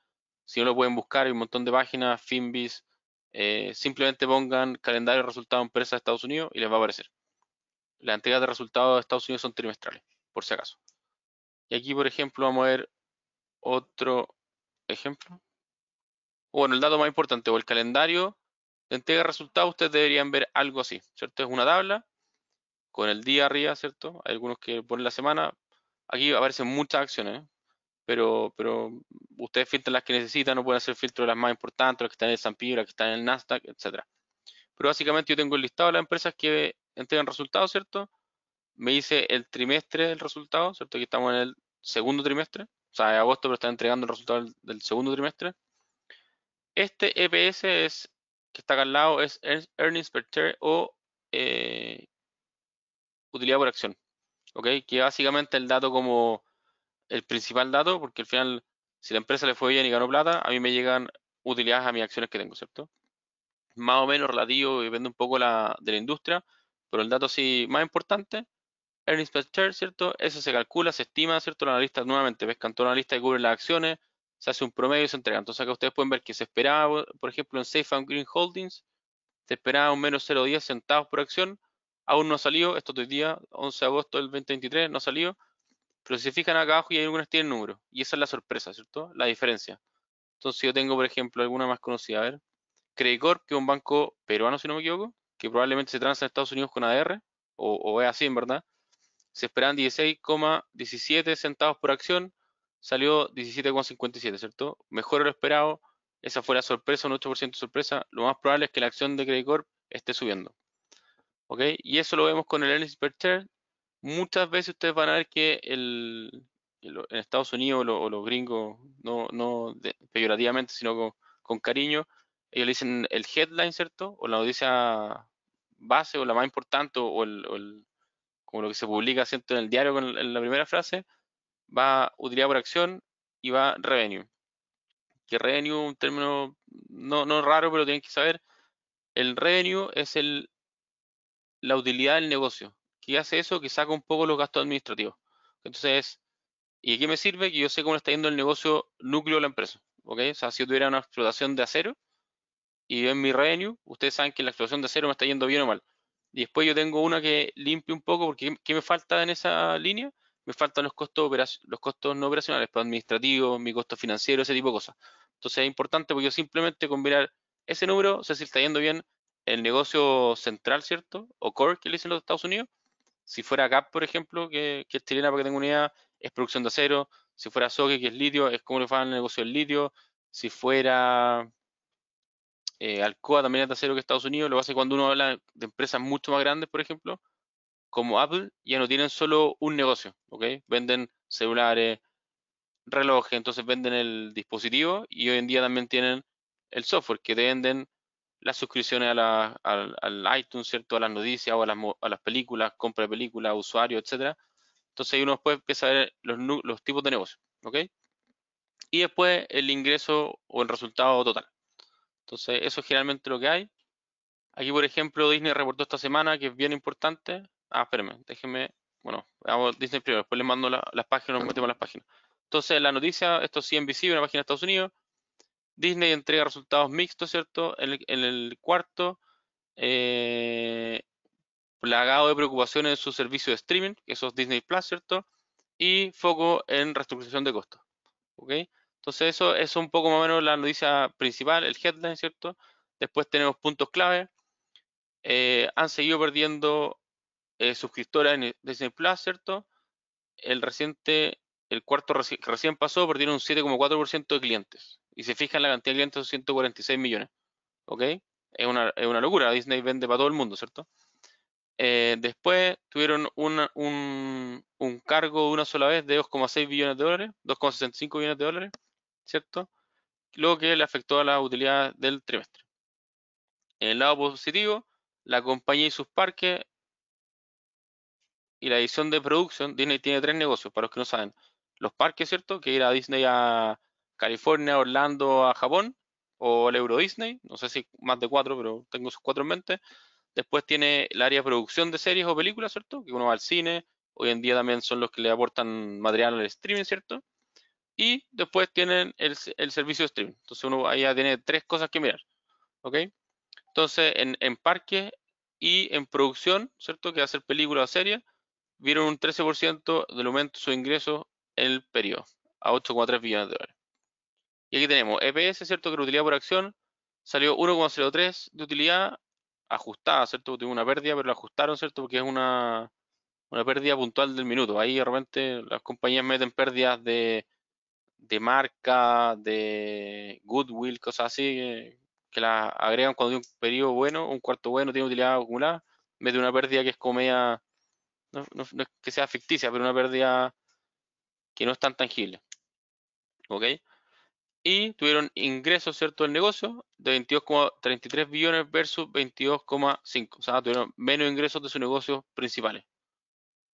si no lo pueden buscar, hay un montón de páginas, Finbis, eh, simplemente pongan calendario de resultados de empresas de Estados Unidos y les va a aparecer. Las entregas de resultados de Estados Unidos son trimestrales, por si acaso. Y aquí, por ejemplo, vamos a ver otro ejemplo. Bueno, el dato más importante, o el calendario de entrega de resultados, ustedes deberían ver algo así, ¿cierto? Es una tabla con el día arriba, ¿cierto? Hay algunos que ponen la semana, Aquí aparecen muchas acciones, pero, pero ustedes filtran las que necesitan, no pueden hacer filtro de las más importantes, las que están en el S&P, las que están en el Nasdaq, etc. Pero básicamente yo tengo el listado de las empresas que entregan resultados, ¿cierto? Me dice el trimestre del resultado, ¿cierto? Aquí estamos en el segundo trimestre, o sea, de agosto, pero están entregando el resultado del, segundo trimestre. Este EPS que está acá al lado es Earnings Per Share o eh, utilidad por acción. ¿ok? Que básicamente el dato como el principal dato, porque al final, si la empresa le fue bien y ganó plata, a mí me llegan utilidades a mis acciones que tengo, ¿cierto? Más o menos relativo, depende un poco de la industria, pero el dato sí más importante, earnings per share, ¿cierto? Eso se calcula, se estima, ¿cierto? La analista nuevamente en toda la lista que cubren las acciones, se hace un promedio y se entrega. Entonces acá ustedes pueden ver que se esperaba, por ejemplo, en Safe and Green Holdings, se esperaba un menos 0,10 centavos por acción, aún no ha salido, esto es de hoy día, 11 de agosto del 2023, no ha salido, pero si se fijan acá abajo y hay algunas tienen números, y esa es la sorpresa, ¿cierto? La diferencia. Entonces yo tengo, por ejemplo, alguna más conocida, a ver, Credicorp, que es un banco peruano, si no me equivoco, que probablemente se transa en Estados Unidos con ADR, o, o es así en verdad, se esperan 16,17 centavos por acción, salió 17,57, ¿cierto? Mejor lo esperado, esa fue la sorpresa, un 8% de sorpresa, lo más probable es que la acción de Credicorp esté subiendo. ¿Ok? Y eso lo vemos con el earnings Muchas veces ustedes van a ver que el, en Estados Unidos o los gringos, no, no peyorativamente, sino con, cariño, ellos le dicen el headline, ¿cierto? O la noticia base o la más importante o el, como lo que se publica ¿cierto? en el diario con la primera frase, va utilidad por acción y va revenue. Que revenue, un término no, no raro, pero tienen que saber, el revenue es el la utilidad del negocio. ¿Qué hace eso? Que saca un poco los gastos administrativos. Entonces, ¿y qué me sirve? Que yo sé cómo está yendo el negocio núcleo de la empresa. O sea, si yo tuviera una explotación de acero y en mi revenue, ustedes saben que la explotación de acero me está yendo bien o mal. Y después yo tengo una que limpie un poco, porque ¿qué me falta en esa línea? Me faltan los costos, los costos no operacionales, pero pues, administrativos, mi costo financiero, ese tipo de cosas. Entonces es importante porque yo simplemente combinar ese número, o sé si está yendo bien el negocio central, ¿cierto? O core, que le dicen los Estados Unidos. Si fuera GAP, por ejemplo, que, es chilena, para que tenga una idea, es producción de acero. Si fuera SOGE, que es litio, es como le fan el negocio del litio. Si fuera eh, Alcoa, también es de acero que Estados Unidos. Lo hace cuando uno habla de empresas mucho más grandes, por ejemplo, como Apple, ya no tienen solo un negocio, ¿ok? Venden celulares, relojes, entonces venden el dispositivo y hoy en día también tienen el software que te venden las suscripciones a, la, al iTunes, ¿cierto? A las noticias o a las, películas, compra de películas, usuario, etcétera. Entonces ahí uno después empieza a ver los, tipos de negocio, ¿ok? Y después el ingreso o el resultado total. Entonces eso es generalmente lo que hay. Aquí, por ejemplo, Disney reportó esta semana que es bien importante. Ah, espérenme, déjenme. Bueno, vamos Disney primero, después les mando las páginas, nos metemos las páginas. Entonces, la noticia, esto sí es visible, una página de Estados Unidos, Disney entrega resultados mixtos, ¿cierto? En el, cuarto, eh, plagado de preocupaciones en su servicio de streaming, eso es Disney Plus, ¿cierto? Y foco en reestructuración de costos. ¿Ok? Entonces, eso es un poco más o menos la noticia principal, el headline, ¿cierto? Después tenemos puntos clave. Eh, han seguido perdiendo eh, suscriptores en Disney Plus, ¿cierto? El reciente el cuarto recién pasó tiene un 7,4% de clientes. Y se fijan la cantidad de clientes, son 146 millones. ¿Ok? Es una, locura. Disney vende para todo el mundo, ¿cierto? Eh, después tuvieron un, cargo una sola vez de 2,6 billones de dólares, 2,65 billones de dólares, ¿cierto? Lo que le afectó a la utilidad del trimestre. En el lado positivo, la compañía y sus parques y la edición de producción, Disney tiene tres negocios, para los que no saben los parques, ¿cierto? Que ir a Disney a California, Orlando, a Japón, o al Euro Disney, no sé si más de cuatro, pero tengo esos cuatro en mente. Después tiene el área de producción de series o películas, ¿cierto? Que uno va al cine, hoy en día también son los que le aportan material al streaming, ¿cierto? Y después tienen el, servicio de streaming. Entonces uno ahí ya tiene tres cosas que mirar, ¿ok? Entonces en, en parques y en producción, ¿cierto? Que hacer película o serie. vieron un 13% del aumento de su ingreso el periodo, a 8,3 billones de dólares. Y aquí tenemos EPS, ¿cierto? Que la utilidad por acción salió 1,03 de utilidad ajustada, ¿cierto? Tuvo una pérdida, pero la ajustaron, ¿cierto? Porque es una, una pérdida puntual del minuto. Ahí de repente las compañías meten pérdidas de, de marca, de goodwill, cosas así, que, las agregan cuando hay un periodo bueno, un cuarto bueno, tiene utilidad acumulada, mete una pérdida que es comea no, no es que sea ficticia, pero una pérdida que no están tangibles. ¿Ok? Y tuvieron ingresos, ¿cierto?, del negocio de 22,33 billones versus 22,5. O sea, tuvieron menos ingresos de sus negocios principales.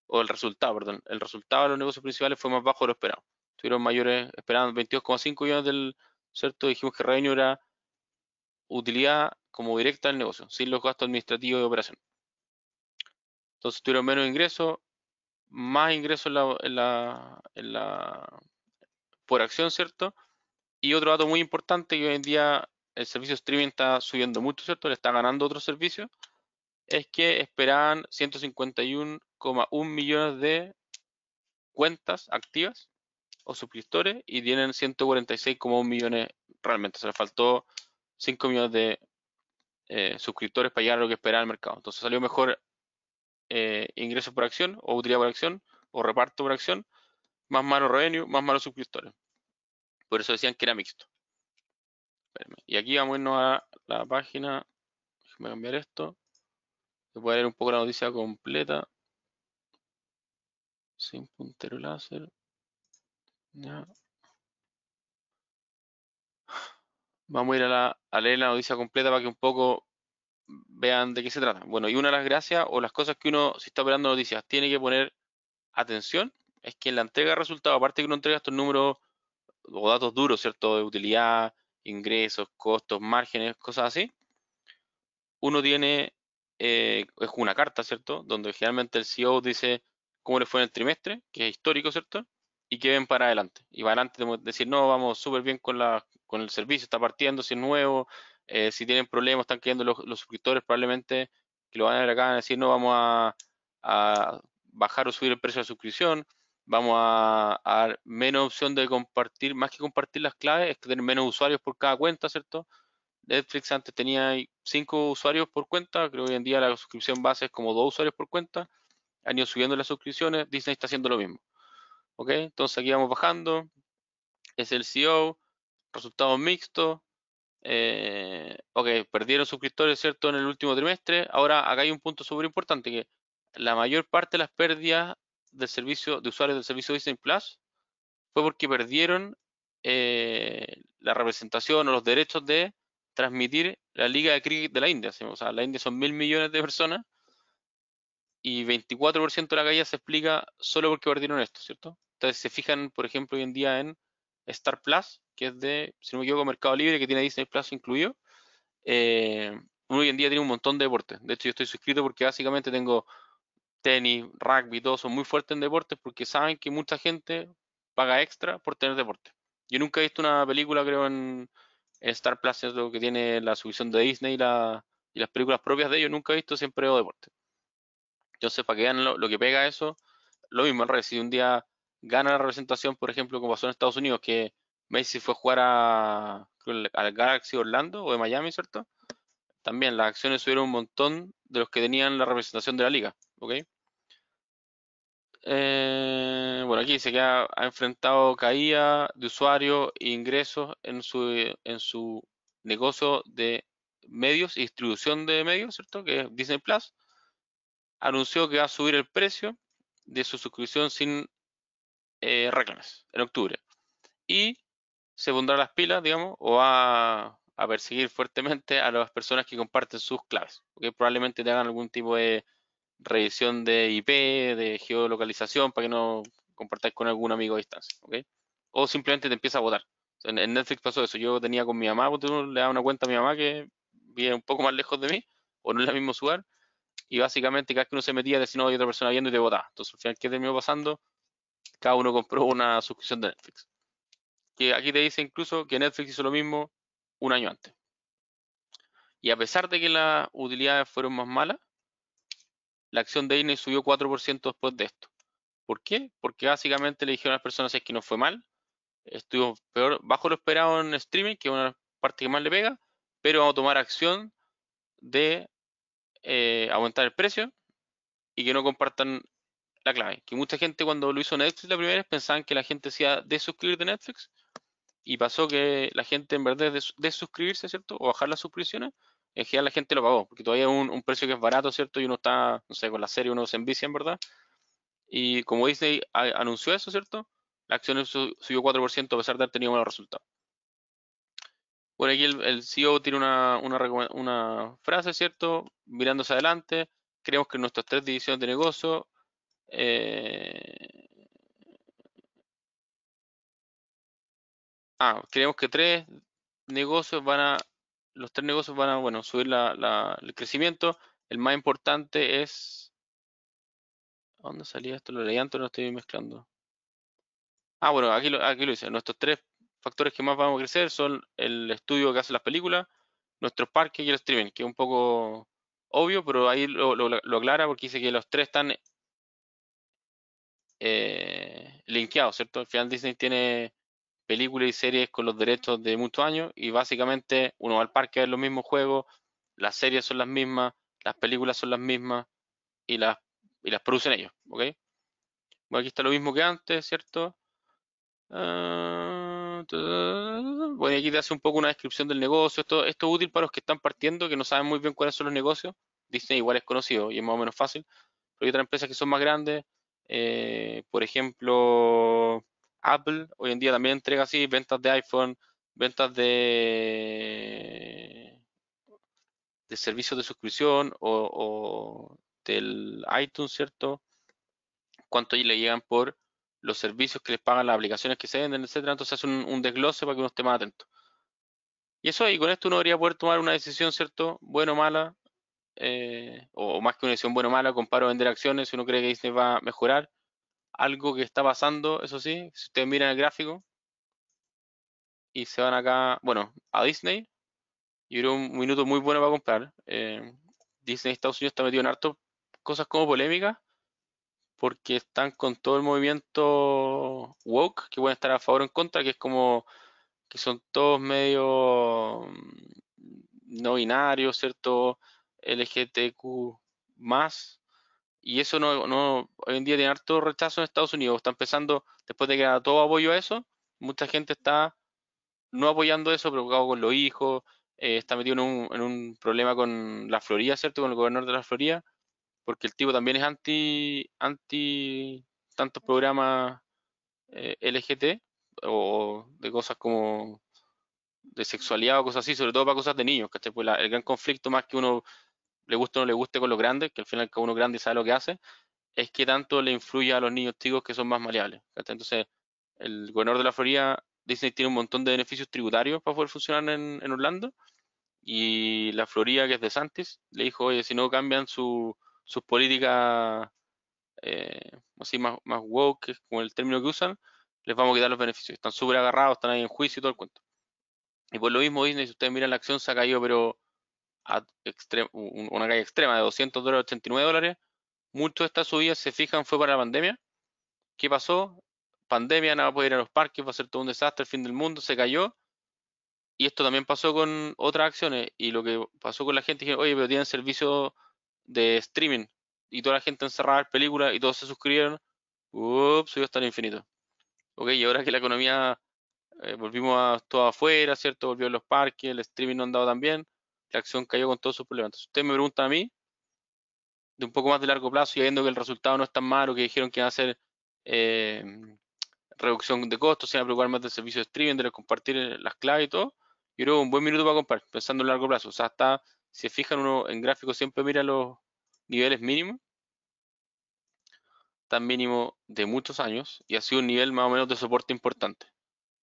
O el resultado, perdón. El resultado de los negocios principales fue más bajo de lo esperado. Tuvieron mayores, esperaban 22,5 billones del, ¿cierto? Dijimos que reino era utilidad como directa del negocio, sin los gastos administrativos de operación. Entonces tuvieron menos ingresos, más ingresos la, por acción, ¿cierto? Y otro dato muy importante que hoy en día el servicio streaming está subiendo mucho, ¿cierto? Le está ganando otro servicio, es que esperan 151,1 millones de cuentas activas o suscriptores y tienen 146,1 millones realmente. Se le faltó 5 millones de eh, suscriptores para llegar a lo que esperaba el mercado. Entonces salió mejor eh, ingresos por acción o utilidad por acción o reparto por acción, más malo revenue, más malo suscriptores. Por eso decían que era mixto. Y aquí vamos a irnos a la página. a cambiar esto. se a leer un poco la noticia completa. Sin puntero láser. Vamos a ir a, la, a leer la noticia completa para que un poco vean de qué se trata. Bueno, y una de las gracias o las cosas que uno, si está operando noticias, tiene que poner atención es que en la entrega de resultados, aparte que uno entrega estos números o datos duros, ¿cierto? De utilidad, ingresos, costos, márgenes, cosas así, uno tiene, eh, es una carta, ¿cierto? Donde generalmente el CEO dice cómo le fue en el trimestre, que es histórico, ¿cierto? Y que ven para adelante. Y para adelante decir, no, vamos súper bien con, la, con el servicio, está partiendo, si es nuevo, eh, si tienen problemas, están cayendo los, suscriptores, probablemente que lo van a ver acá, van a decir, no, vamos a, bajar o subir el precio de la suscripción, vamos a, dar menos opción de compartir, más que compartir las claves, es que tener menos usuarios por cada cuenta, ¿cierto? Netflix antes tenía cinco usuarios por cuenta, creo que hoy en día la suscripción base es como dos usuarios por cuenta, han ido subiendo las suscripciones, Disney está haciendo lo mismo. ¿Ok? Entonces aquí vamos bajando, es el CEO, resultados mixtos, eh, ok, perdieron suscriptores, ¿cierto? En el último trimestre. Ahora, acá hay un punto súper importante, que la mayor parte de las pérdidas del servicio, de usuarios del servicio Disney Plus fue porque perdieron eh, la representación o los derechos de transmitir la liga de cricket de la India. O sea, la India son mil millones de personas y 24% de la caída se explica solo porque perdieron esto, ¿cierto? Entonces se fijan, por ejemplo, hoy en día en Star Plus, que es de, si no me equivoco, Mercado Libre, que tiene Disney Plus incluido. Eh, hoy en día tiene un montón de deportes. De hecho, yo estoy suscrito porque básicamente tengo tenis, rugby, todo, son muy fuertes en deportes porque saben que mucha gente paga extra por tener deporte. Yo nunca he visto una película, creo, en Star Plus, es lo que tiene la subición de Disney y, las películas propias de ellos. Nunca he visto, siempre veo deporte. sé para que vean lo, que pega eso, lo mismo en red, Si un día gana la representación, por ejemplo, como pasó en Estados Unidos, que Messi fue a jugar a, al Galaxy Orlando o de Miami, ¿cierto? También las acciones subieron un montón de los que tenían la representación de la liga, ¿ok? Eh, bueno, aquí dice que ha, enfrentado caída de usuarios e ingresos en su, en su negocio de medios y distribución de medios, ¿cierto? Que es Disney Plus. Anunció que va a subir el precio de su suscripción sin eh, en octubre. Y se pondrá las pilas, digamos, o a, a perseguir fuertemente a las personas que comparten sus claves. porque Probablemente te hagan algún tipo de revisión de IP, de geolocalización, para que no compartas con algún amigo a distancia. ¿ok? O simplemente te empieza a votar. En, Netflix pasó eso. Yo tenía con mi mamá, uno pues, le daba una cuenta a mi mamá que vive un poco más lejos de mí, o no en el mismo lugar, y básicamente cada que uno se metía decía no hay otra persona viendo y te votaba. Entonces al final, ¿qué terminó pasando? cada uno compró una suscripción de Netflix. Que aquí te dice incluso que Netflix hizo lo mismo un año antes. Y a pesar de que las utilidades fueron más malas, la acción de Disney subió 4% después de esto. ¿Por qué? Porque básicamente le dijeron a las personas que no fue mal, estuvo peor, bajo lo esperado en streaming, que es una parte que más le pega, pero vamos a tomar acción de eh, aumentar el precio y que no compartan la clave. Que mucha gente cuando lo hizo Netflix la primera vez pensaban que la gente se iba a desuscribir de Netflix y pasó que la gente en verdad de desuscribirse, ¿cierto? O bajar las suscripciones, en general la gente lo pagó, porque todavía es un, precio que es barato, ¿cierto? Y uno está, no sé, con la serie uno se envicia, en verdad. Y como dice anunció eso, ¿cierto? La acción subió 4% a pesar de haber tenido malos resultados. Por aquí el, CEO tiene una, una frase, ¿cierto? Mirándose adelante, creemos que nuestras tres divisiones de negocio eh, ah, creemos que tres negocios van a, los tres negocios van a, bueno, subir la, el crecimiento. El más importante es, ¿a ¿dónde salía esto? Lo leí antes, lo estoy mezclando. Ah, bueno, aquí lo, aquí lo Nuestros tres factores que más vamos a crecer son el estudio que hace las películas, nuestro parque y el streaming, que es un poco obvio, pero ahí lo, lo, lo aclara porque dice que los tres están eh, ¿cierto? Al final Disney tiene películas y series con los derechos de muchos años y básicamente uno va al parque a ver los mismos juegos, las series son las mismas, las películas son las mismas y las, y las producen ellos, ¿ok? Bueno, aquí está lo mismo que antes, ¿cierto? Ah, bueno, aquí te hace un poco una descripción del negocio. Esto, esto es útil para los que están partiendo, que no saben muy bien cuáles son los negocios. Disney igual es conocido y es más o menos fácil. Pero hay otras empresas que son más grandes, eh, por ejemplo, Apple hoy en día también entrega así ventas de iPhone, ventas de, de servicios de suscripción o, del iTunes, ¿cierto? Cuánto le llegan por los servicios que les pagan las aplicaciones que se venden, etcétera. Entonces hace un, desglose para que uno esté más atento. Y eso, y con esto uno debería poder tomar una decisión, ¿cierto? Bueno, o mala, eh, o, más que una decisión buena o mala, comparo vender acciones, si uno cree que Disney va a mejorar. Algo que está pasando, eso sí, si ustedes miran el gráfico y se van acá, bueno, a Disney, y creo un minuto muy bueno para comprar. Eh, Disney Estados Unidos está metido en harto cosas como polémicas porque están con todo el movimiento woke, que pueden estar a favor o en contra, que es como que son todos medio mm, no binarios, ¿cierto? LGTQ más. Y eso no, hoy en día tiene harto rechazo en Estados Unidos. Está empezando, después de que todo apoyo a eso, mucha gente está no apoyando eso, provocado con los hijos, eh, está metido en un, en un, problema con la Florida, ¿cierto? Con el gobernador de la Florida, porque el tipo también es anti, anti tantos programas eh, LGT o de cosas como de sexualidad o cosas así, sobre todo para cosas de niños, ¿cachai? Pues el gran conflicto más que uno le guste o no le guste con los grandes, que al final cada uno grande sabe lo que hace, es que tanto le influye a los niños tigos que son más maleables. Entonces, el gobernador de la Florida, Disney tiene un montón de beneficios tributarios para poder funcionar en, Orlando, y la Florida, que es de Santis, le dijo, oye, si no cambian sus políticas eh, así más, más woke, como el término que usan, les vamos a quitar los beneficios. Están súper agarrados, están ahí en juicio y todo el cuento. Y por lo mismo Disney, si ustedes miran la acción, se ha caído, pero una caída extrema de 200 dólares 89 dólares. Mucho de estas subidas, se fijan, fue para la pandemia. ¿Qué pasó? Pandemia, nada poder ir a los parques, va a ser todo un desastre, el fin del mundo, se cayó. Y esto también pasó con otras acciones. Y lo que pasó con la gente, que oye, pero tienen servicio de streaming. Y toda la gente encerrada en películas y todos se suscribieron. Ups, subió hasta el infinito. Ok, y ahora que la economía eh, volvimos a todo afuera, ¿cierto? Volvió a los parques, el streaming no andaba tan bien la acción cayó con todos sus problemas. Entonces, ustedes me preguntan a mí, de un poco más de largo plazo y viendo que el resultado no es tan malo, que dijeron que iban a hacer eh, reducción de costos, se a preocupar más del servicio de streaming, de compartir eh, las claves y todo, yo creo un buen minuto para comprar, pensando en largo plazo. O sea, hasta, si se fijan uno en gráfico, siempre mira los niveles mínimos, tan mínimo de muchos años, y ha sido un nivel más o menos de soporte importante.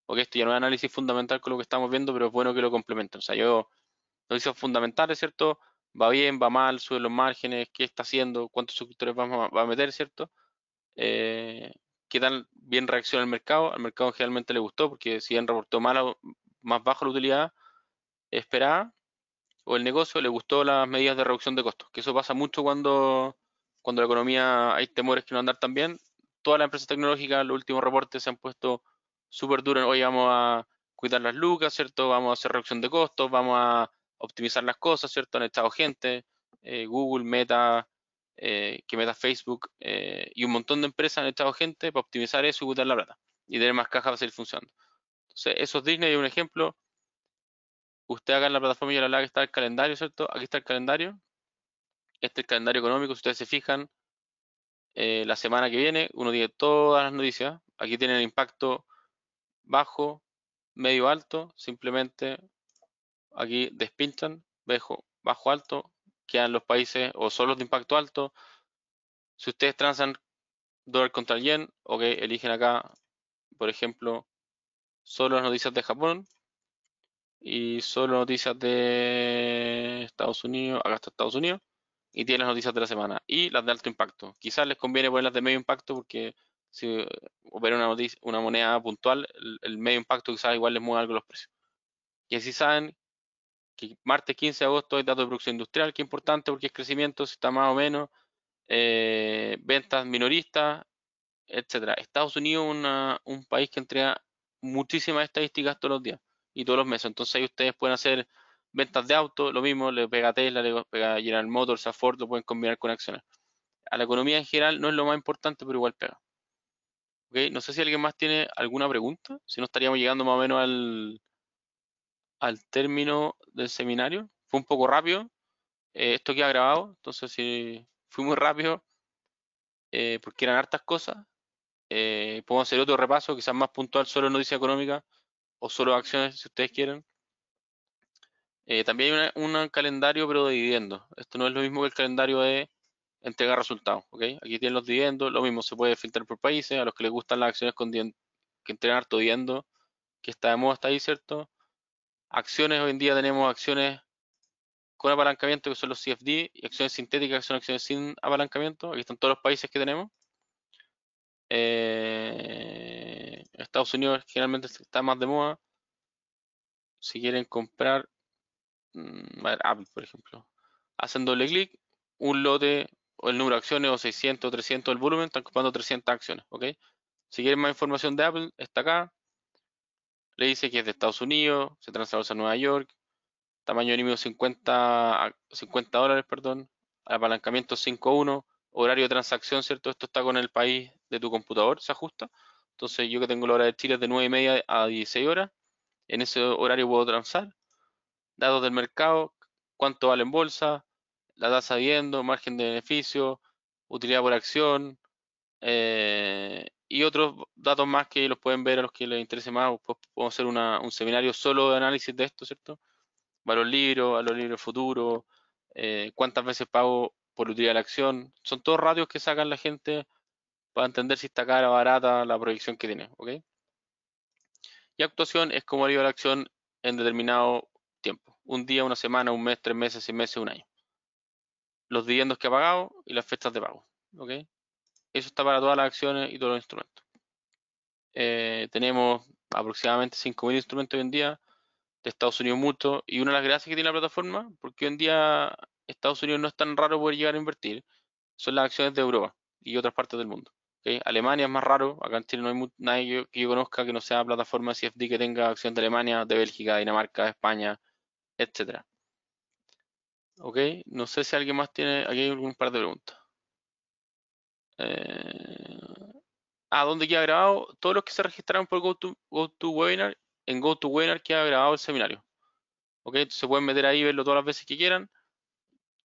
Porque esto ya no es análisis fundamental con lo que estamos viendo, pero es bueno que lo complementen. O sea, yo noticias fundamentales, ¿cierto? Va bien, va mal, sube los márgenes, qué está haciendo, cuántos suscriptores va, a meter, ¿cierto? Eh, qué tal bien reacciona el mercado. Al mercado generalmente le gustó porque si bien reportó más bajo la utilidad esperada o el negocio, le gustó las medidas de reducción de costos, que eso pasa mucho cuando, cuando la economía hay temores que no andar tan bien. Todas las empresas tecnológicas, los últimos reportes se han puesto súper duros. Hoy vamos a cuidar las lucas, ¿cierto? Vamos a hacer reducción de costos, vamos a optimizar las cosas, ¿cierto? Han estado gente, eh, Google, Meta, eh, que Meta Facebook eh, y un montón de empresas han estado gente para optimizar eso y botar la plata y tener más cajas para seguir funcionando. Entonces, eso es Disney, un ejemplo. Usted acá en la plataforma y la que está el calendario, ¿cierto? Aquí está el calendario. Este es el calendario económico, si ustedes se fijan, la semana que viene uno tiene todas las noticias. Aquí tiene el impacto bajo, medio alto, simplemente aquí despintan, bajo, bajo alto, quedan los países o los de impacto alto. Si ustedes transan dólar contra el yen, ok, eligen acá, por ejemplo, solo las noticias de Japón y solo noticias de Estados Unidos, acá está Estados Unidos, y tiene las noticias de la semana y las de alto impacto. Quizás les conviene poner las de medio impacto porque si opera eh, una, una moneda puntual, el, medio impacto quizás igual les mueve algo los precios. Y así saben que martes 15 de agosto hay datos de producción industrial, que es importante porque es crecimiento, si está más o menos, eh, ventas minoristas, etcétera. Estados Unidos es un país que entrega muchísimas estadísticas todos los días y todos los meses. Entonces ahí ustedes pueden hacer ventas de autos, lo mismo, le pega a Tesla, le pega General Motors, a Ford, lo pueden combinar con acciones. A la economía en general no es lo más importante, pero igual pega. ¿Okay? No sé si alguien más tiene alguna pregunta, si no estaríamos llegando más o menos al, al término del seminario. Fue un poco rápido. Eh, esto queda grabado, entonces si fui muy rápido, eh, porque eran hartas cosas. Eh, puedo hacer otro repaso, quizás más puntual, solo noticia económica o solo acciones si ustedes quieren. también hay un calendario, pero de dividendos. Esto no es lo mismo que el calendario de entregar resultados. Aquí tienen los dividendos, lo mismo se puede filtrar por países. A los que les gustan las acciones con que entregan harto dividendo, que está de moda, está ahí, ¿cierto? Acciones, hoy en día tenemos acciones con apalancamiento, que son los CFD, y acciones sintéticas, que son acciones sin apalancamiento. Aquí están todos los países que tenemos. Eh, Estados Unidos generalmente está más de moda. Si quieren comprar, mm, Apple, por ejemplo, hacen doble clic, un lote o el número de acciones o 600 300 el volumen, están comprando 300 acciones, ¿ok? Si quieren más información de Apple, está acá le dice que es de Estados Unidos, se traslada a Nueva York, tamaño mínimo 50, 50 dólares, perdón, apalancamiento 5.1, horario de transacción, ¿cierto? Esto está con el país de tu computador, se ajusta. Entonces yo que tengo la hora de Chile de 9 y media a 16 horas, en ese horario puedo transar. Datos del mercado, cuánto vale en bolsa, la tasa de margen de beneficio, utilidad por acción, eh, y otros datos más que los pueden ver a los que les interese más. Pues podemos hacer un seminario solo de análisis de esto, ¿cierto? Valor libro, valor libro futuro, eh, cuántas veces pago por utilidad de la acción. Son todos radios que sacan la gente para entender si está cara o barata la proyección que tiene, ¿ok? Y actuación es como ido la acción en determinado tiempo. Un día, una semana, un mes, tres meses, seis meses, un año. Los dividendos que ha pagado y las fechas de pago, ¿ok? Eso está para todas las acciones y todos los instrumentos. Eh, tenemos aproximadamente 5.000 instrumentos hoy en día, de Estados Unidos mutuos. y una de las gracias que tiene la plataforma, porque hoy en día Estados Unidos no es tan raro poder llegar a invertir, son las acciones de Europa y otras partes del mundo. Alemania es más raro, acá en Chile no hay nadie que, yo conozca que no sea plataforma CFD que tenga acciones de Alemania, de Bélgica, Dinamarca, España, etcétera. Okay, no sé si alguien más tiene, aquí hay un par de preguntas. Eh, ¿A ¿dónde queda grabado? Todos los que se registraron por GoToWebinar, Go en GoToWebinar queda grabado el seminario. ¿Ok? se pueden meter ahí, verlo todas las veces que quieran.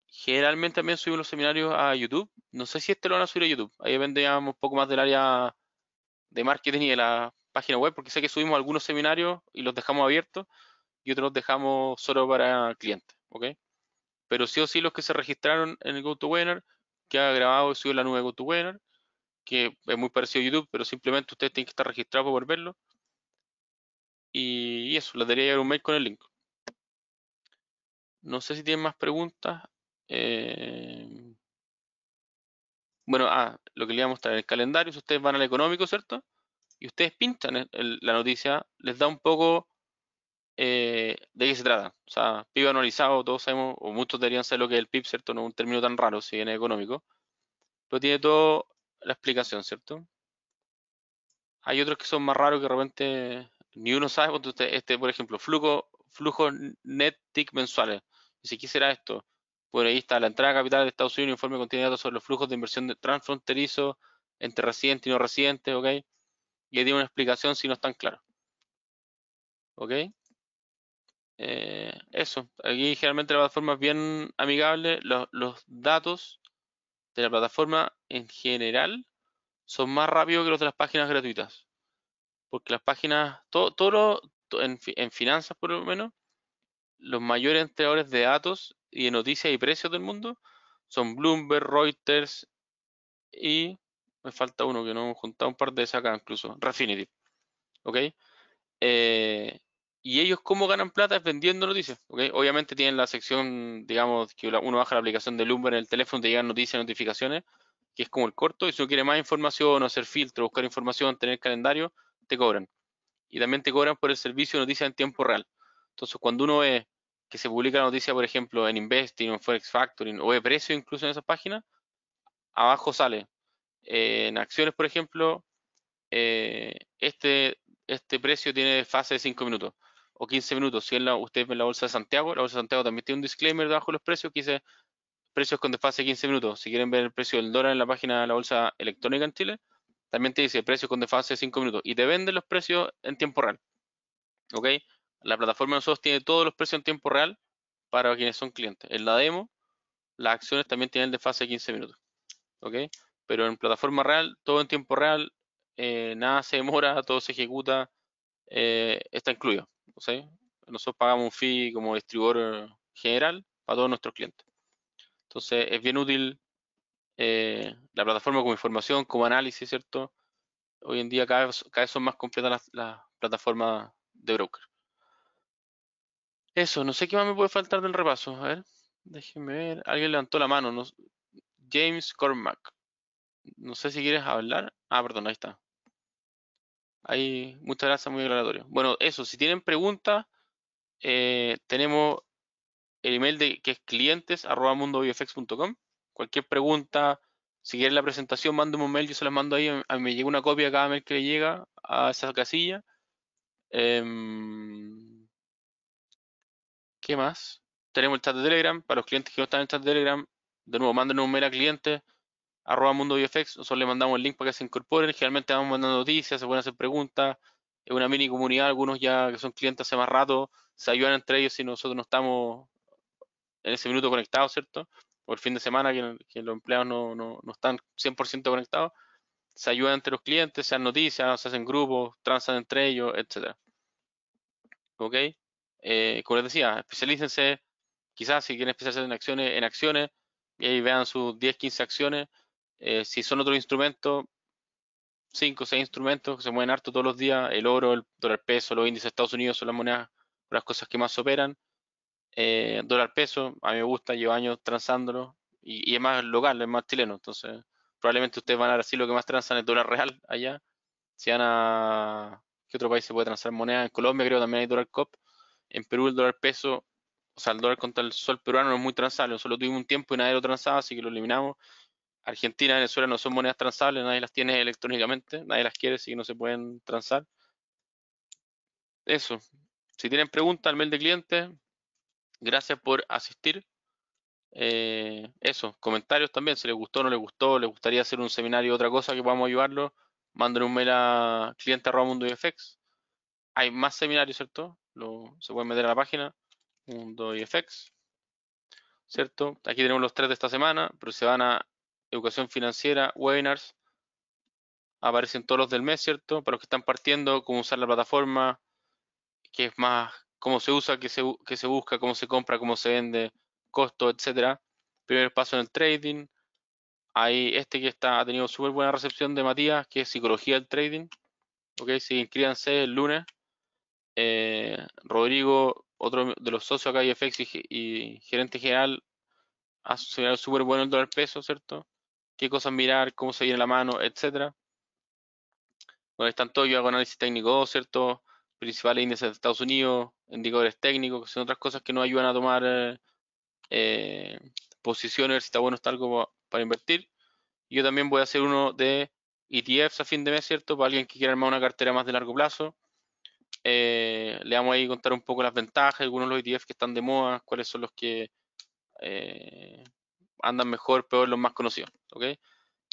Generalmente también subimos los seminarios a YouTube. No sé si este lo van a subir a YouTube. Ahí vendíamos un poco más del área de marketing y de la página web, porque sé que subimos algunos seminarios y los dejamos abiertos y otros los dejamos solo para clientes. ¿Ok? Pero sí o sí los que se registraron en el GoToWebinar que ha grabado y subido la nube GoToWebinar, que es muy parecido a YouTube, pero simplemente ustedes tienen que estar registrados para verlo. Y eso, les daría un mail con el link. No sé si tienen más preguntas. Eh, bueno, ah, lo que le voy a mostrar, el calendario, si ustedes van al económico, ¿cierto? Y ustedes pintan eh, la noticia, les da un poco eh, de qué se trata. O sea, PIB anualizado, todos sabemos, o muchos deberían saber lo que es el PIB, ¿cierto? No es un término tan raro, si bien económico. Pero tiene toda la explicación, ¿cierto? Hay otros que son más raros que de repente ni uno sabe. este, por ejemplo, flujo, flujo net TIC mensuales. y si quisiera esto? Bueno, ahí está la entrada capital de Estados Unidos, informe contiene datos sobre los flujos de inversión transfronterizo entre residentes y no residentes, ¿ok? Y ahí tiene una explicación si no es tan claro. ¿Ok? Eh, eso, aquí generalmente la plataforma es bien amigable, los, datos de la plataforma en general son más rápidos que los de las páginas gratuitas. Porque las páginas, todo, en, finanzas por lo menos, los mayores entregadores de datos y de noticias y precios del mundo son Bloomberg, Reuters y me falta uno que no hemos juntado un par de esas acá incluso, Refinitiv. ¿Ok? Eh, y ellos cómo ganan plata es vendiendo noticias. Obviamente tienen la sección, digamos, que uno baja la aplicación de Lumber en el teléfono, te llegan noticias, notificaciones, que es como el corto. Y si uno quiere más información, hacer filtro, buscar información, tener calendario, te cobran. Y también te cobran por el servicio de noticias en tiempo real. Entonces, cuando uno ve que se publica la noticia, por ejemplo, en Investing, en Forex Factoring, o de precio incluso en esas páginas, abajo sale. Eh, en acciones, por ejemplo, eh, este, este precio tiene fase de 5 minutos o 15 minutos. Si ustedes ven la bolsa de Santiago, la bolsa de Santiago también tiene un disclaimer debajo de los precios que dice precios con desfase de 15 minutos. Si quieren ver el precio del dólar en la página de la bolsa electrónica en Chile, también te dice precios con desfase de 5 minutos y te venden los precios en tiempo real. ¿Ok? La plataforma de nosotros tiene todos los precios en tiempo real para quienes son clientes. En la demo, las acciones también tienen desfase de 15 minutos. ¿Ok? Pero en plataforma real, todo en tiempo real, eh, nada se demora, todo se ejecuta, eh, está incluido. Nosotros pagamos un fee como distribuidor general para todos nuestros clientes. Entonces, es bien útil eh, la plataforma como información, como análisis, ¿cierto? Hoy en día cada, vez, cada son más completas las, plataformas de broker. Eso, no sé qué más me puede faltar del repaso. A ver, déjenme ver. Alguien levantó la mano. No, James Cormack. No sé si quieres hablar. Ah, perdón, ahí está. Ahí, muchas gracias, muy agradable, Bueno, eso, si tienen preguntas, eh, tenemos el email de, que es clientes arroba Cualquier pregunta, si quieren la presentación, mándenme un mail, yo se las mando ahí, me llega una copia cada mail que llega a esa casilla. Em, ¿Qué más? Tenemos el chat de Telegram, para los clientes que no están en el chat de Telegram, de nuevo, mándenme un mail a clientes, arroba Mundo VFX, nosotros le mandamos el link para que se incorporen, generalmente vamos mandando noticias, se pueden hacer preguntas, es una mini comunidad, algunos ya que son clientes hace más rato, se ayudan entre ellos si nosotros no estamos en ese minuto conectados, ¿cierto? O el fin de semana que, los empleados no, no, no están 100% conectados, se ayudan entre los clientes, se dan noticias, se hacen grupos, transan entre ellos, etcétera. ¿Ok? Eh, como les decía, especialícense, quizás si quieren especializarse en acciones, en acciones, y ahí vean sus 10, 15 acciones, eh, si son otros instrumentos, cinco o seis instrumentos que se mueven harto todos los días, el oro, el dólar peso, los índices de Estados Unidos son las monedas, las cosas que más operan. Eh, dólar peso, a mí me gusta, llevo años transándolo y, es más local, es más chileno, entonces probablemente ustedes van a así lo que más transan es dólar real allá, si van a... ¿Qué otro país se puede transar moneda? En Colombia creo también hay dólar COP, en Perú el dólar peso, o sea, el dólar contra el sol peruano no es muy transable, solo tuvimos un tiempo y nadie lo transaba, así que lo eliminamos Argentina, y Venezuela no son monedas transables, nadie las tiene electrónicamente, nadie las quiere, así que no se pueden transar. Eso. Si tienen preguntas al mail de cliente, gracias por asistir. Eh, eso, comentarios también, si les gustó o no les gustó, les gustaría hacer un seminario o otra cosa que podamos ayudarlo, manden un mail a cliente.mundoifx. Hay más seminarios, ¿cierto? se pueden meter a la página, Mundo ¿Cierto? Aquí tenemos los tres de esta semana, pero se van a educación financiera, webinars. Aparecen todos los del mes, ¿cierto? Para los que están partiendo, cómo usar la plataforma, qué es más, cómo se usa, qué se, se busca, cómo se compra, cómo se vende, costo, etcétera. Primer paso en el trading. Ahí este que está, ha tenido súper buena recepción de Matías, que es psicología del trading. Ok, sí, inscríbanse el lunes. Eh, Rodrigo, otro de los socios acá, IFX y, y gerente general, ha súper bueno el dólar peso, ¿cierto? qué cosas mirar, cómo se viene la mano, etcétera. Por están todos, yo hago análisis técnico, ¿cierto? Principales índices de Estados Unidos, indicadores técnicos, que son otras cosas que nos ayudan a tomar eh, eh, posiciones, si está bueno está algo para invertir. Yo también voy a hacer uno de ETFs a fin de mes, ¿cierto? Para alguien que quiera armar una cartera más de largo plazo. Eh, le vamos a contar un poco las ventajas, algunos de los ETFs que están de moda, cuáles son los que andan mejor, peor los más conocidos. ¿okay?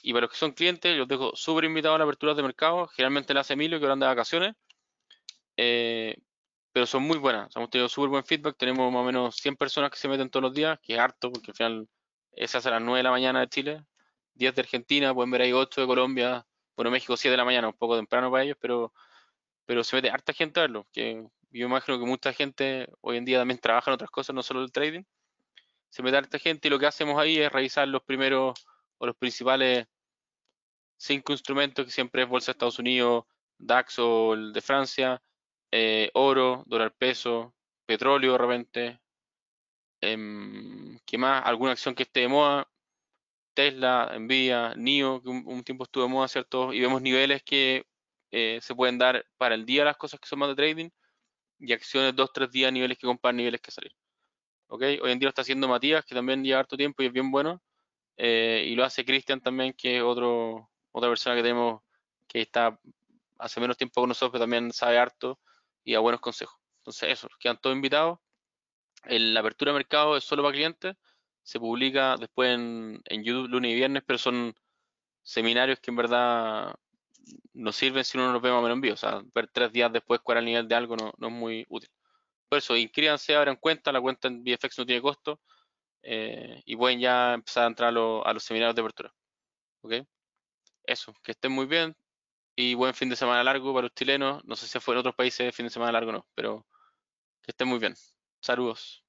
Y para los que son clientes, los dejo súper invitados a las aperturas de mercado. Generalmente las hace Emilio, que ahora anda de vacaciones. Eh, pero son muy buenas. Hemos tenido súper buen feedback. Tenemos más o menos 100 personas que se meten todos los días, que es harto, porque al final es a las 9 de la mañana de Chile, 10 de Argentina, pueden ver ahí 8 de Colombia, bueno, México 7 de la mañana, un poco temprano para ellos, pero, pero se mete harta gente a verlo. Que yo imagino que mucha gente hoy en día también trabaja en otras cosas, no solo el trading se mete esta gente y lo que hacemos ahí es revisar los primeros o los principales cinco instrumentos que siempre es Bolsa de Estados Unidos, DAX o el de Francia, eh, oro, dólar peso, petróleo de repente, em, ¿qué más? Alguna acción que esté de moda, Tesla, Nvidia, NIO, que un, tiempo estuvo de moda, ¿cierto? Y vemos niveles que eh, se pueden dar para el día las cosas que son más de trading y acciones dos, tres días, niveles que comprar, niveles que salen. Hoy en día lo está haciendo Matías, que también lleva harto tiempo y es bien bueno. Eh, y lo hace Cristian también, que es otro, otra persona que tenemos que está hace menos tiempo con nosotros, pero también sabe harto y da buenos consejos. Entonces, eso, quedan todos invitados. El, la apertura de mercado es solo para clientes. Se publica después en, YouTube lunes y viernes, pero son seminarios que en verdad no sirven si uno no nos ve más o menos en vivo. O sea, ver tres días después cuál es el nivel de algo no es muy útil. Por eso, inscríbanse, abran cuenta, la cuenta en VFX no tiene costo eh, y pueden ya empezar a entrar a, los seminarios de apertura. ¿Ok? Eso, que estén muy bien y buen fin de semana largo para los chilenos. No sé si fue en otros países fin de semana largo no, pero que estén muy bien. Saludos.